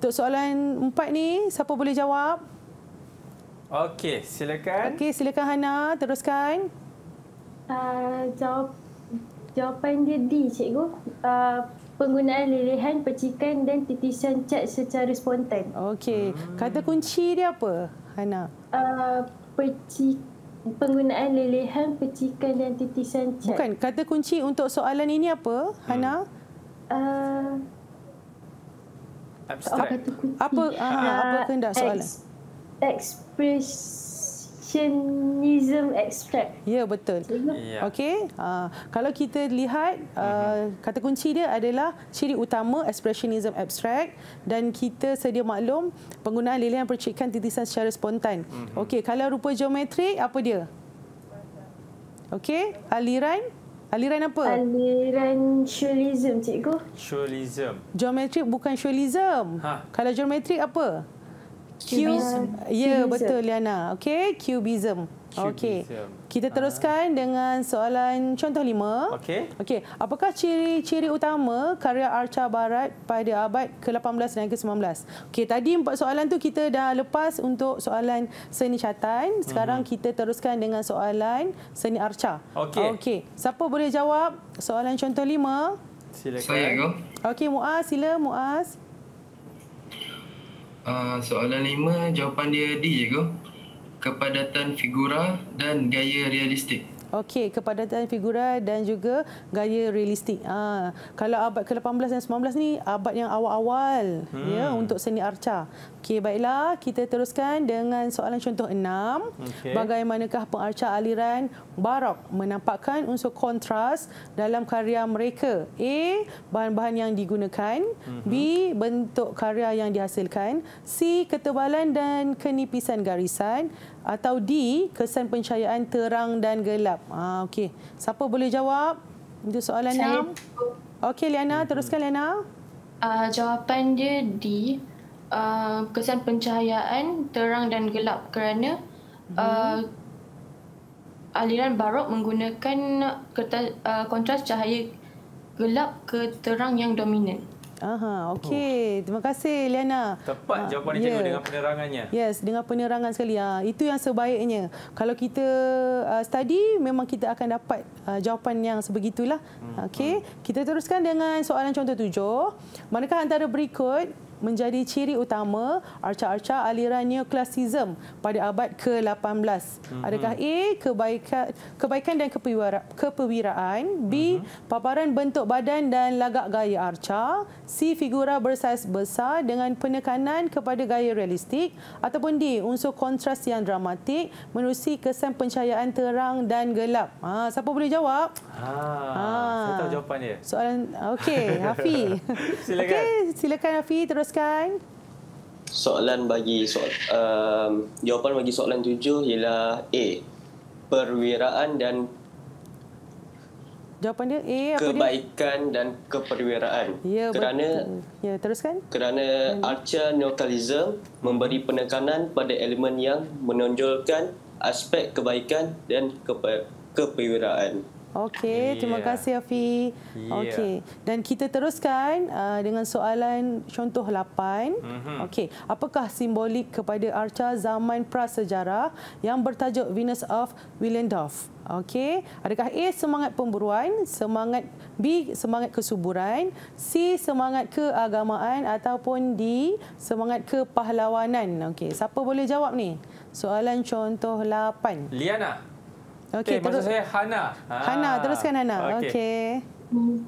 Untuk soalan empat ni, siapa boleh jawab? Okey, silakan. Okey, silakan Hana, teruskan. Uh, jawab, jawapan dia D, cikgu. Uh, penggunaan lelehan, percikan dan titisan cat secara spontan. Okey. Kata kunci dia apa, Hana? Uh, ah, percik penggunaan lelehan, percikan dan titisan cat. Bukan. Kata kunci untuk soalan ini apa, hmm. Hana? Uh, Abstract. Apa, apa, uh, apa kena ah, soalan? Ex- express perfectionism abstract. Ya betul. Yeah. Okey. Uh, kalau kita lihat uh, kata kunci dia adalah ciri utama expressionism abstract dan kita sedia maklum penggunaan lilin percikan titisan secara spontan. Mm-hmm. Okey, kalau rupa geometrik apa dia? Okey, aliran Aliran apa? Aliran surrealism, cikgu. Surrealism. Geometrik bukan surrealism. Ha. Kalau geometrik apa? Cubism. Ya, betul Liana. Okey, cubism. Okey. Kita teruskan uh. dengan soalan contoh lima. Okey. Okay, apakah ciri-ciri utama karya arca barat pada abad ke-18 dan ke-19? Okey, tadi empat soalan tu kita dah lepas untuk soalan seni catan. Sekarang uh kita teruskan dengan soalan seni arca. Okey. okay. Siapa boleh jawab soalan contoh lima? Silakan. Saya. Okey, Muaz, sila Muaz. Ah, soalan lima jawapan dia D je ke kepadatan figura dan gaya realistik Okey, kepadatan figura dan juga gaya realistik. Ha. Kalau abad ke-18 dan 19 ni abad yang awal-awal hmm. ya untuk seni arca. Okey, baiklah kita teruskan dengan soalan contoh 6. Okay. Bagaimanakah pengarca aliran barok menampakkan unsur kontras dalam karya mereka? A. bahan-bahan yang digunakan, hmm. B. bentuk karya yang dihasilkan, C. ketebalan dan kenipisan garisan, atau D kesan pencahayaan terang dan gelap. Ah okey. Siapa boleh jawab? Itu soalan Saya. yang Okey Liana, teruskan Liana. Uh, jawapan dia D. Uh, kesan pencahayaan terang dan gelap kerana uh, aliran barok menggunakan kertas, uh, kontras cahaya gelap ke terang yang dominan. Aha, oh. okey. Terima kasih Liana. Tepat ha, jawapan yeah. cikgu dengan penerangannya. Yes, dengan penerangan sekali. Ha, itu yang sebaiknya. Kalau kita uh, study, memang kita akan dapat uh, jawapan yang sebegitulah. Hmm. Okey, hmm. kita teruskan dengan soalan contoh tujuh. Manakah antara berikut menjadi ciri utama arca-arca aliran neoklasisme pada abad ke-18. Mm-hmm. Adakah A kebaikan kebaikan dan kepewiraan, B mm-hmm. paparan bentuk badan dan lagak gaya arca, C figura bersaiz besar dengan penekanan kepada gaya realistik ataupun D unsur kontras yang dramatik menerusi kesan pencahayaan terang dan gelap. Ha, siapa boleh jawab? Ha, ha. saya tahu jawapan dia. Soalan okey, Hafi. silakan. Okey, silakan Hafi terus teruskan. Soalan bagi so, um, jawapan bagi soalan tujuh ialah A. Perwiraan dan Jawapan dia A Kebaikan dia? dan keperwiraan. Ya, kerana Ya, teruskan. Kerana Archer Neocalism memberi hmm. penekanan pada elemen yang menonjolkan aspek kebaikan dan keperwiraan. Okey, yeah. terima kasih Afi. Yeah. Okey, dan kita teruskan uh, dengan soalan contoh 8. Mm-hmm. Okey, apakah simbolik kepada arca zaman prasejarah yang bertajuk Venus of Willendorf? Okey, adakah A semangat pemburuan, semangat B semangat kesuburan, C semangat keagamaan ataupun D semangat kepahlawanan? Okey, siapa boleh jawab ni? Soalan contoh 8. Liana. Okey, okay, maksud saya Hana. Ha. Hana, ah, teruskan Hana. Okey. Okay.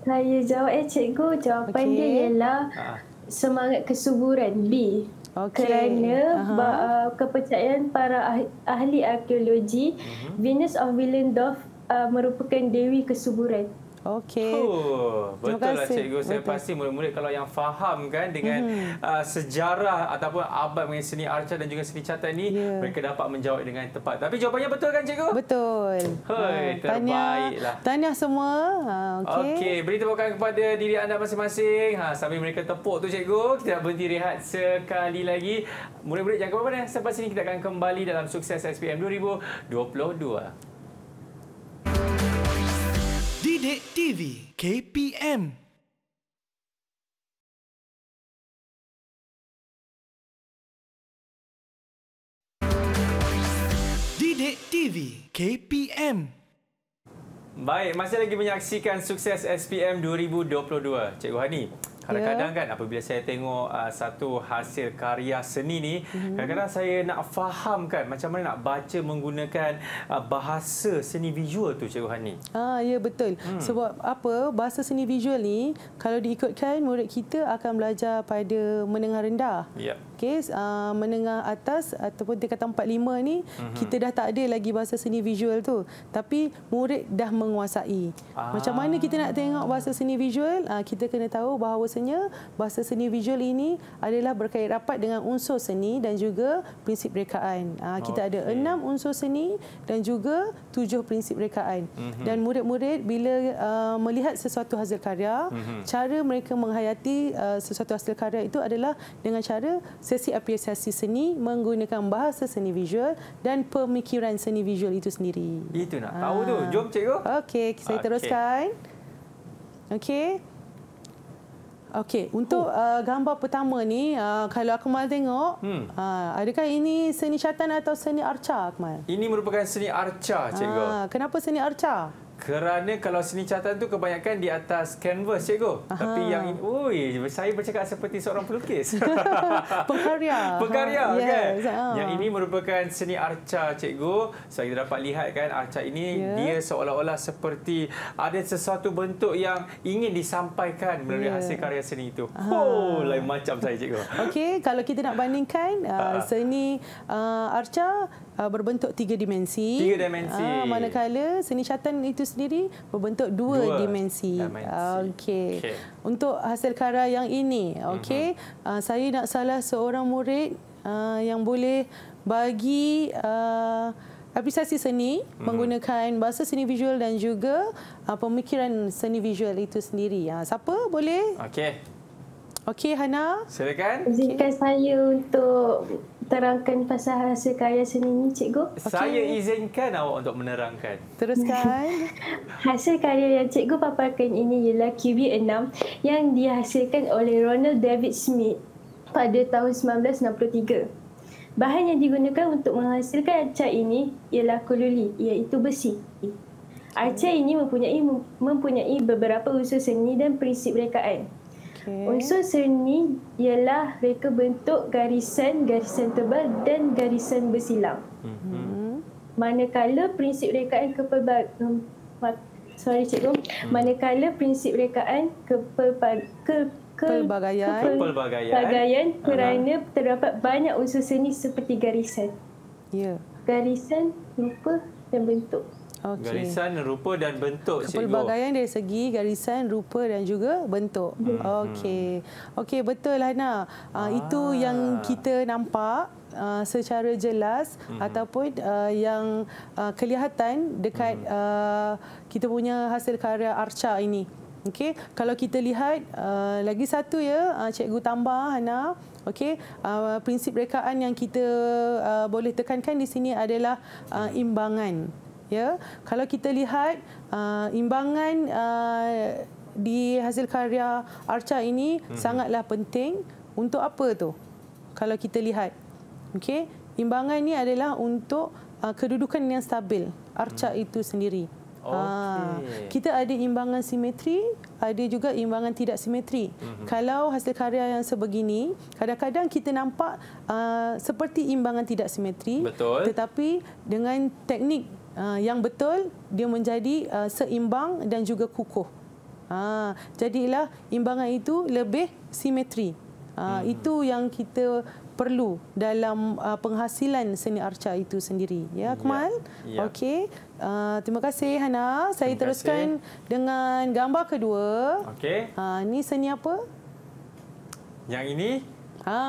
Saya jawab eh cikgu, jawapan okay. dia ialah ha. semangat kesuburan B. Okay. Kerana uh ah, -huh. kepercayaan para ahli arkeologi, uh mhm. -huh. Venus of Willendorf uh, merupakan dewi kesuburan. Okey. Oh, betul lah cikgu. Saya betul. pasti murid-murid kalau yang faham kan dengan hmm. uh, sejarah ataupun abad mengenai seni arca dan juga seni catan ni, yeah. mereka dapat menjawab dengan tepat. Tapi jawapannya betul kan cikgu? Betul. Hoi, ah, terbaiklah. Tanya semua. Ha, okey. Okey, beri tepukan kepada diri anda masing-masing. Ha, sambil mereka tepuk tu cikgu, kita nak berhenti rehat sekali lagi. Murid-murid jangan ke mana-mana. Selepas ini kita akan kembali dalam sukses SPM 2022. Sidik TV KPM Sidik TV KPM Baik, masih lagi menyaksikan sukses SPM 2022. Cikgu Hani, Kadang-kadang ya. kan apabila saya tengok uh, satu hasil karya seni ni, hmm. kadang-kadang saya nak faham kan macam mana nak baca menggunakan uh, bahasa seni visual tu Cik Hani. Ah ya betul. Hmm. Sebab apa? Bahasa seni visual ni kalau diikutkan murid kita akan belajar pada menengah rendah. Ya. Yeah kes uh, menengah atas ataupun tingkatan 45 ni uh-huh. kita dah tak ada lagi bahasa seni visual tu tapi murid dah menguasai ah. macam mana kita nak tengok bahasa seni visual uh, kita kena tahu bahawasanya bahasa seni visual ini adalah berkait rapat dengan unsur seni dan juga prinsip rekaan uh, kita okay. ada enam unsur seni dan juga tujuh prinsip rekaan uh-huh. dan murid-murid bila uh, melihat sesuatu hasil karya uh-huh. cara mereka menghayati uh, sesuatu hasil karya itu adalah dengan cara sesi apresiasi seni menggunakan bahasa seni visual dan pemikiran seni visual itu sendiri. Itu nak ah. tahu ha. tu. Jom cikgu. Okey, saya okay. teruskan. Okey. Okey, untuk oh. uh, gambar pertama ni, uh, kalau Akmal tengok, hmm. uh, adakah ini seni syaitan atau seni arca, Akmal? Ini merupakan seni arca, cikgu. Uh, kenapa seni arca? Kerana kalau seni catatan tu kebanyakan di atas canvas, cikgu. Aha. Tapi yang ui, saya bercakap seperti seorang pelukis. Pengkarya. Pengkarya, ha. kan? Yes. Ah. Yang ini merupakan seni arca, cikgu. So, kita dapat lihat kan arca ini, yeah. dia seolah-olah seperti ada sesuatu bentuk yang ingin disampaikan melalui yeah. hasil karya seni itu. Aha. Oh, lain macam saya, cikgu. Okey, kalau kita nak bandingkan ha. uh, seni uh, arca uh, berbentuk tiga dimensi. Tiga dimensi. Uh, manakala seni catan itu sendiri berbentuk dua, dua dimensi. dimensi. Ah, okey. Okay. Untuk hasil karya yang ini, mhm. okey, mm -hmm. uh, saya nak salah seorang murid uh, yang boleh bagi uh, apresiasi seni mm -hmm. menggunakan bahasa seni visual dan juga uh, pemikiran seni visual itu sendiri. Uh, siapa boleh? Okey. Okey Hana. Silakan. Izinkan saya untuk terangkan pasal rasa kaya seni ni cikgu. Saya izinkan awak untuk menerangkan. Teruskan. Hasil karya yang cikgu paparkan ini ialah QB6 yang dihasilkan oleh Ronald David Smith pada tahun 1963. Bahan yang digunakan untuk menghasilkan arca ini ialah kululi iaitu besi. Arca ini mempunyai mempunyai beberapa unsur seni dan prinsip rekaan. Okay. Unsur seni ialah reka bentuk garisan, garisan tebal dan garisan bersilang. Mm-hmm. Manakala prinsip rekaan kepelbagai um, sorry cikgu, mm. manakala prinsip rekaan kepelbagai ke, kepelbagaian kepelbagaian kerana uh-huh. terdapat banyak unsur seni seperti garisan. Ya. Yeah. Garisan rupa dan bentuk. Okay. Garisan rupa dan bentuk Kepelbagaian dari segi garisan rupa dan juga bentuk hmm. Okey okay, betul lah. uh, ah. Itu yang kita nampak uh, secara jelas hmm. Ataupun uh, yang uh, kelihatan dekat hmm. uh, kita punya hasil karya arca ini Okey, kalau kita lihat uh, lagi satu ya, uh, cikgu tambah Hana. Okey, uh, prinsip rekaan yang kita uh, boleh tekankan di sini adalah uh, imbangan ya kalau kita lihat uh, imbangan uh, di hasil karya arca ini hmm. sangatlah penting untuk apa tu kalau kita lihat okey imbangan ini adalah untuk uh, kedudukan yang stabil arca hmm. itu sendiri ah, Okay. Ha, kita ada imbangan simetri, ada juga imbangan tidak simetri. Mm -hmm. Kalau hasil karya yang sebegini, kadang-kadang kita nampak uh, seperti imbangan tidak simetri. Betul. Tetapi dengan teknik uh, yang betul dia menjadi uh, seimbang dan juga kukuh. Ha, jadilah imbangan itu lebih simetri. Ha, hmm. Itu yang kita perlu dalam uh, penghasilan seni arca itu sendiri. Ya, Kemal? Ya. Ya. Okey. Uh, terima kasih, Hana. Saya kasih. teruskan dengan gambar kedua. Okey. Ha, ini seni apa? Yang ini? Ha,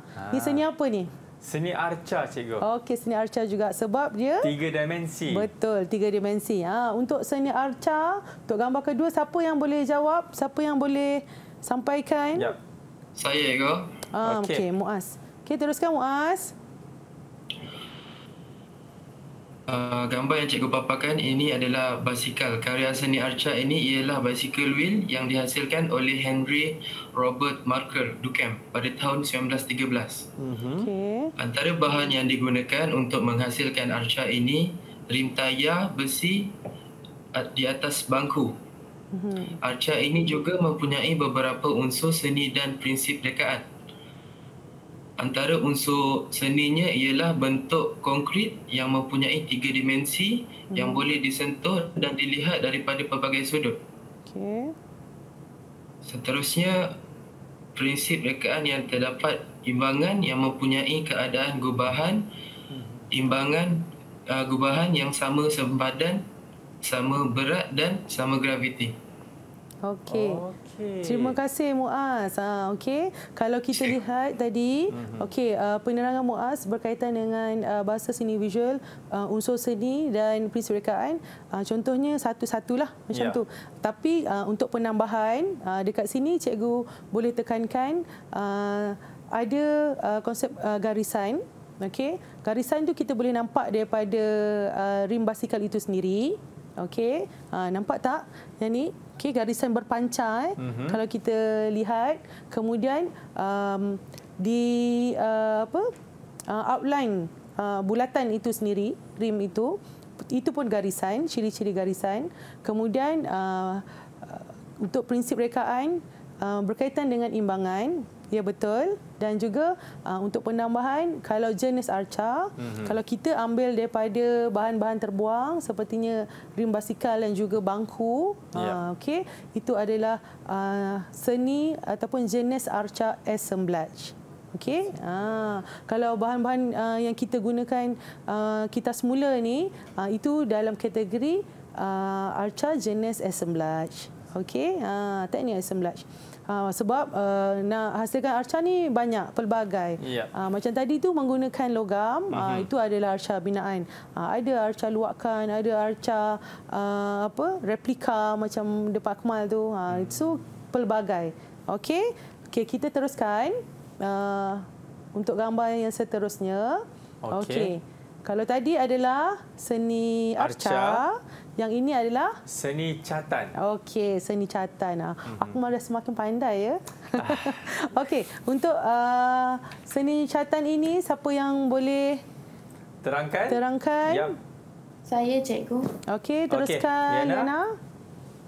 ha. Ini seni apa ni? Seni arca cikgu. Okey, seni arca juga sebab dia tiga dimensi. Betul, tiga dimensi. Ha, untuk seni arca, untuk gambar kedua siapa yang boleh jawab? Siapa yang boleh sampaikan? Ya. Yep. Saya, cikgu. Ah, okey, okay, Muaz. Okey, teruskan Muaz. Ah, gambar yang cikgu paparkan ini adalah basikal. Karya seni arca ini ialah basikal wheel yang dihasilkan oleh Henry Robert Marker Dukem pada tahun 1913. Mhm. Okay. Antara bahan yang digunakan untuk menghasilkan arca ini, rim tayar besi ah, di atas bangku. Mhm. Arca ini juga mempunyai beberapa unsur seni dan prinsip dekaan antara unsur seninya ialah bentuk konkrit yang mempunyai tiga dimensi hmm. yang boleh disentuh dan dilihat daripada pelbagai sudut. Okay. Seterusnya, prinsip rekaan yang terdapat imbangan yang mempunyai keadaan gubahan, hmm. imbangan uh, gubahan yang sama sempadan, sama berat dan sama graviti. Okey. Oh. Okay. Terima kasih Muaz. Ha, okey. Kalau kita lihat tadi, mm-hmm. okay, uh, ah, penerangan Muaz berkaitan dengan uh, bahasa seni visual, uh, unsur seni dan prinsip rekaan, uh, contohnya satu-satulah macam yeah. tu. Tapi uh, untuk penambahan uh, dekat sini cikgu boleh tekankan uh, ada uh, konsep uh, garisan. Okay, Garisan tu kita boleh nampak daripada uh, rim basikal itu sendiri. Okey, uh, nampak tak? Yang ni okey garisan berpanca eh. Uh-huh. Kalau kita lihat kemudian um, di uh, apa? Uh, outline uh, bulatan itu sendiri, rim itu itu pun garisan, ciri-ciri garisan. Kemudian uh, untuk prinsip rekaan uh, berkaitan dengan imbangan, Ya betul dan juga uh, untuk penambahan kalau jenis arca mm -hmm. kalau kita ambil daripada bahan-bahan terbuang sepertinya rim basikal dan juga bangku yeah. uh, okey itu adalah uh, seni ataupun jenis arca assemblage okey uh, kalau bahan-bahan uh, yang kita gunakan uh, kita semula ni uh, itu dalam kategori uh, arca jenis assemblage okey uh, teknik assemblage uh, sebab uh, nak hasilkan arca ni banyak pelbagai yep. uh, macam tadi tu menggunakan logam uh-huh. uh, itu adalah arca binaan uh, ada arca luakan ada arca uh, apa replika macam depan kemal tu uh, so pelbagai okey Okay kita teruskan uh, untuk gambar yang seterusnya okey okay. kalau tadi adalah seni arca, arca. Yang ini adalah seni catan. Okey, seni catan. Ah. Mm-hmm. Aku malah semakin pandai ya. Okey, untuk uh, seni catan ini siapa yang boleh terangkan? Terangkan. Yep. Saya cikgu. Okey, teruskan okay. Yana.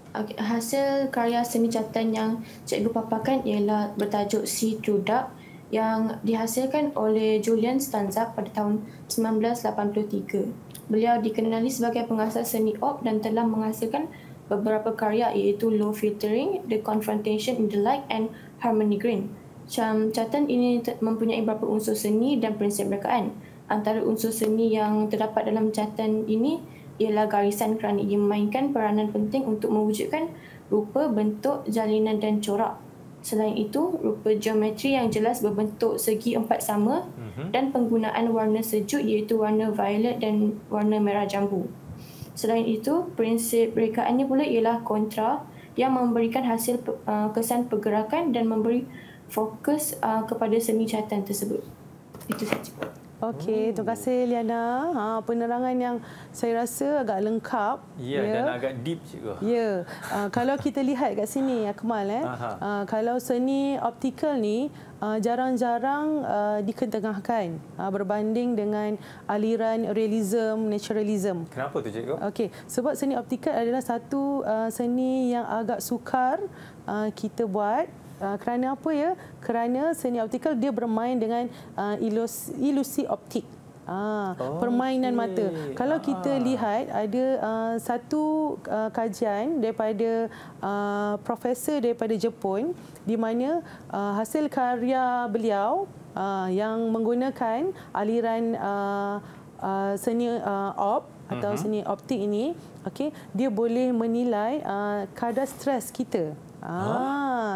Okay, hasil karya seni catan yang cikgu paparkan ialah bertajuk Si Tudak yang dihasilkan oleh Julian Stanza pada tahun 1983. Beliau dikenali sebagai pengasas seni op dan telah menghasilkan beberapa karya iaitu Low Filtering, The Confrontation in the Light and Harmony Green. Cam catan ini mempunyai beberapa unsur seni dan prinsip rekaan. Antara unsur seni yang terdapat dalam catan ini ialah garisan kerana ia memainkan peranan penting untuk mewujudkan rupa, bentuk, jalinan dan corak Selain itu, rupa geometri yang jelas berbentuk segi empat sama uh-huh. dan penggunaan warna sejuk iaitu warna violet dan warna merah jambu. Selain itu, prinsip rekaannya pula ialah kontra yang memberikan hasil uh, kesan pergerakan dan memberi fokus uh, kepada seni catan tersebut. Itu sahaja. Okey, terima kasih Liana. Ha, penerangan yang saya rasa agak lengkap. Ya, ya. dan agak deep juga. Ya, uh, kalau kita lihat kat sini Akmal, ya, eh, uh, kalau seni optikal ni ah, jarang-jarang uh, uh, diketengahkan uh, berbanding dengan aliran realism, naturalism. Kenapa tu cikgu? Okey, sebab seni optikal adalah satu uh, seni yang agak sukar uh, kita buat. Uh, kerana apa ya? Kerana seni optikal dia bermain dengan uh, ilusi, ilusi optik. Ah, oh, permainan okay. mata. Kalau ah, kita ah. lihat ada uh, satu uh, kajian daripada uh, profesor daripada Jepun di mana uh, hasil karya beliau uh, yang menggunakan aliran uh, uh, seni uh, op atau uh-huh. seni optik ini, okay, dia boleh menilai uh, kadar stres kita. Ah, ha?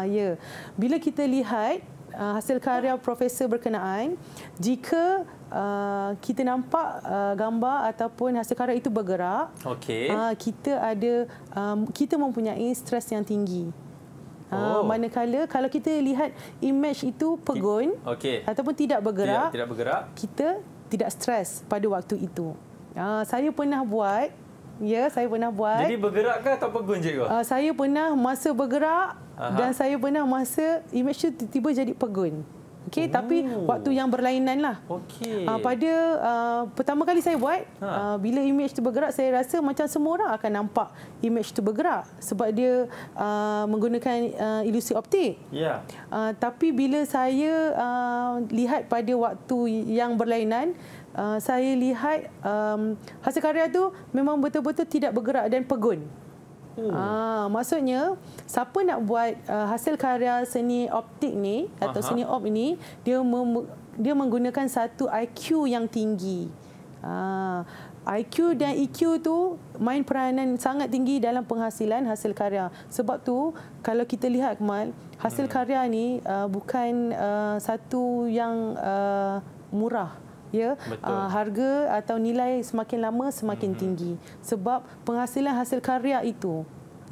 Ah, ya. Bila kita lihat uh, hasil karya profesor berkenaan, jika uh, kita nampak uh, gambar ataupun hasil karya itu bergerak, okay. uh, kita ada um, kita mempunyai stres yang tinggi. Oh. manakala kalau kita lihat image itu pegun okay. ataupun tidak bergerak, tidak, tidak bergerak, kita tidak stres pada waktu itu. saya pernah buat Ya, saya pernah buat. Jadi bergerak ke atau pegun cikgu? Uh, ah, saya pernah masa bergerak Aha. dan saya pernah masa image tu tiba-tiba jadi pegun. Okey, oh. tapi waktu yang berlainan lah. Okey. Uh, pada uh, pertama kali saya buat, ha. uh, bila image tu bergerak, saya rasa macam semua orang akan nampak image tu bergerak sebab dia uh, menggunakan uh, ilusi optik. Ya. Yeah. Uh, tapi bila saya uh, lihat pada waktu yang berlainan, Uh, saya lihat um, hasil karya tu memang betul-betul tidak bergerak dan pegun. Hmm. Ah, maksudnya siapa nak buat uh, hasil karya seni optik ni atau Aha. seni op ini dia dia menggunakan satu IQ yang tinggi. Ah, IQ dan EQ tu main peranan sangat tinggi dalam penghasilan hasil karya. Sebab tu kalau kita lihat Kemal, hasil hmm. karya ni uh, bukan uh, satu yang uh, murah ya Betul. Uh, harga atau nilai semakin lama semakin hmm. tinggi sebab penghasilan hasil karya itu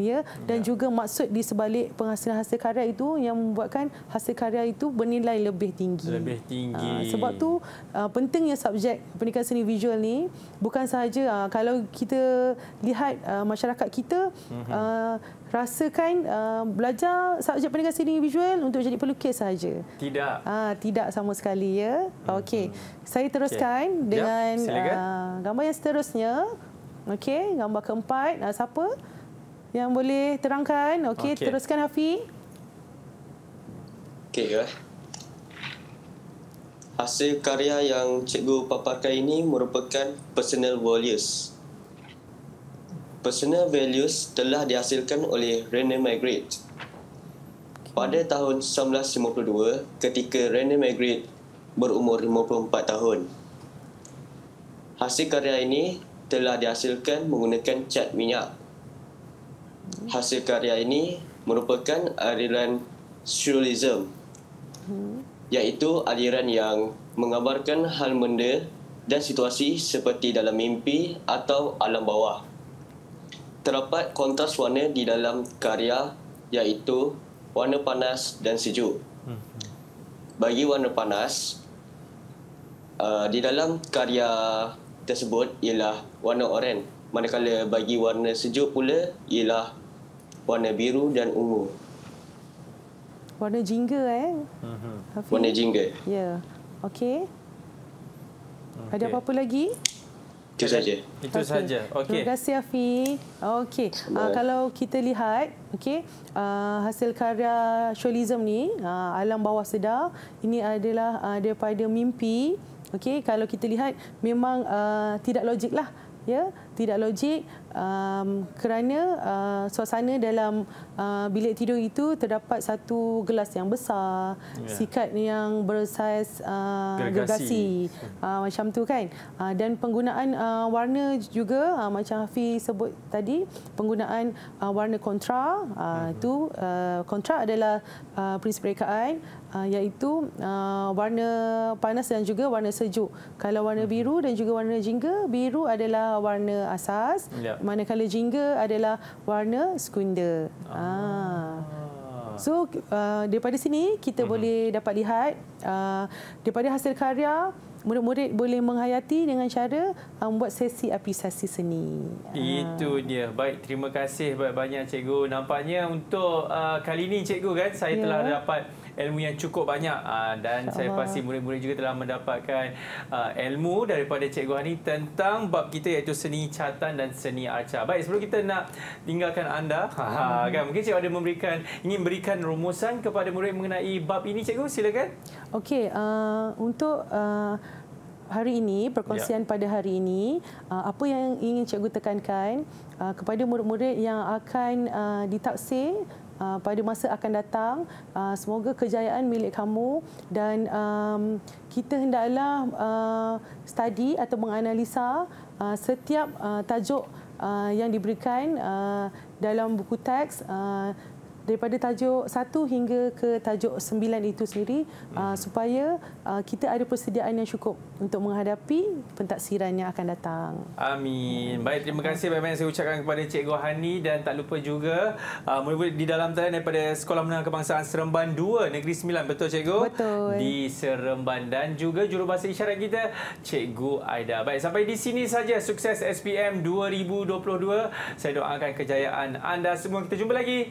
ya dan ya. juga maksud di sebalik penghasilan hasil karya itu yang membuatkan hasil karya itu bernilai lebih tinggi lebih tinggi uh, sebab tu uh, pentingnya subjek pendidikan seni visual ni bukan sahaja uh, kalau kita lihat uh, masyarakat kita uh, rasakan uh, belajar subjek pendidikan seni visual untuk jadi pelukis saja. Tidak. Ah, tidak sama sekali ya. Hmm, Okey. Hmm. Saya teruskan okay. dengan yep. uh, gambar yang seterusnya. Okey, gambar keempat. Uh, siapa yang boleh terangkan? Okey, okay. teruskan Hafi. Okey ya. Hasil karya yang cikgu paparkan ini merupakan personal values personal values telah dihasilkan oleh René Magritte. Pada tahun 1952, ketika René Magritte berumur 54 tahun. Hasil karya ini telah dihasilkan menggunakan cat minyak. Hasil karya ini merupakan aliran surrealism, iaitu aliran yang mengabarkan hal benda dan situasi seperti dalam mimpi atau alam bawah terdapat kontras warna di dalam karya iaitu warna panas dan sejuk. Hmm. Bagi warna panas, uh, di dalam karya tersebut ialah warna oranye. Manakala bagi warna sejuk pula ialah warna biru dan ungu. Warna jingga eh? Uh-huh. Warna jingga. Ya. Yeah. Okey. Okay. Ada apa-apa lagi? Itu saja. Itu okay. saja. Okey. Terima kasih Afi. Okey. Uh, kalau kita lihat okey uh, hasil karya Sholism ni uh, alam bawah sedar ini adalah uh, daripada mimpi. Okey, kalau kita lihat memang uh, tidak logiklah. Ya tidak logik um, kerana uh, suasana dalam uh, bilik tidur itu terdapat satu gelas yang besar, yeah. sikat yang bersaiz uh, gergasi, hmm. uh, macam tu kan. Uh, dan penggunaan uh, warna juga uh, macam Hafiz sebut tadi, penggunaan uh, warna kontra uh, mm-hmm. itu uh, kontra adalah uh, prinsip rekaan uh, iaitu uh, warna panas dan juga warna sejuk. Kalau warna hmm. biru dan juga warna jingga, biru adalah warna asas yeah. manakala jingga adalah warna sekunda ah. ah. So uh, daripada sini kita mm-hmm. boleh dapat lihat uh, daripada hasil karya murid-murid boleh menghayati dengan cara uh, membuat um, sesi apresiasi seni. Itu uh. dia. Baik, terima kasih banyak-banyak cikgu. Nampaknya untuk uh, kali ini cikgu kan saya yeah. telah ya. dapat ilmu yang cukup banyak ah, dan saya pasti murid-murid juga telah mendapatkan ah, ilmu daripada Cikgu Hani tentang bab kita iaitu seni catan dan seni arca. Baik, sebelum kita nak tinggalkan anda, ha, kan, mungkin Cikgu ada memberikan, ingin memberikan rumusan kepada murid mengenai bab ini, Cikgu. Silakan. Okey, uh, untuk... Uh, Hari ini, perkongsian ya. pada hari ini, apa yang ingin cikgu tekankan kepada murid-murid yang akan ditaksir Ah, pada masa akan datang. Uh, semoga kejayaan milik kamu dan um, kita hendaklah uh, study atau menganalisa uh, setiap uh, tajuk uh, yang diberikan uh, dalam buku teks. Uh, daripada tajuk 1 hingga ke tajuk 9 itu sendiri hmm. uh, supaya uh, kita ada persediaan yang cukup untuk menghadapi pentaksiran yang akan datang. Amin. Baik, terima kasih banyak yang saya ucapkan kepada Cikgu Hani dan tak lupa juga uh, di dalam talian daripada Sekolah Menengah Kebangsaan Seremban 2 Negeri Sembilan. Betul, Cikgu? Betul. Di Seremban dan juga jurubahasa isyarat kita, Cikgu Aida. Baik, sampai di sini saja sukses SPM 2022. Saya doakan kejayaan anda semua. Kita jumpa lagi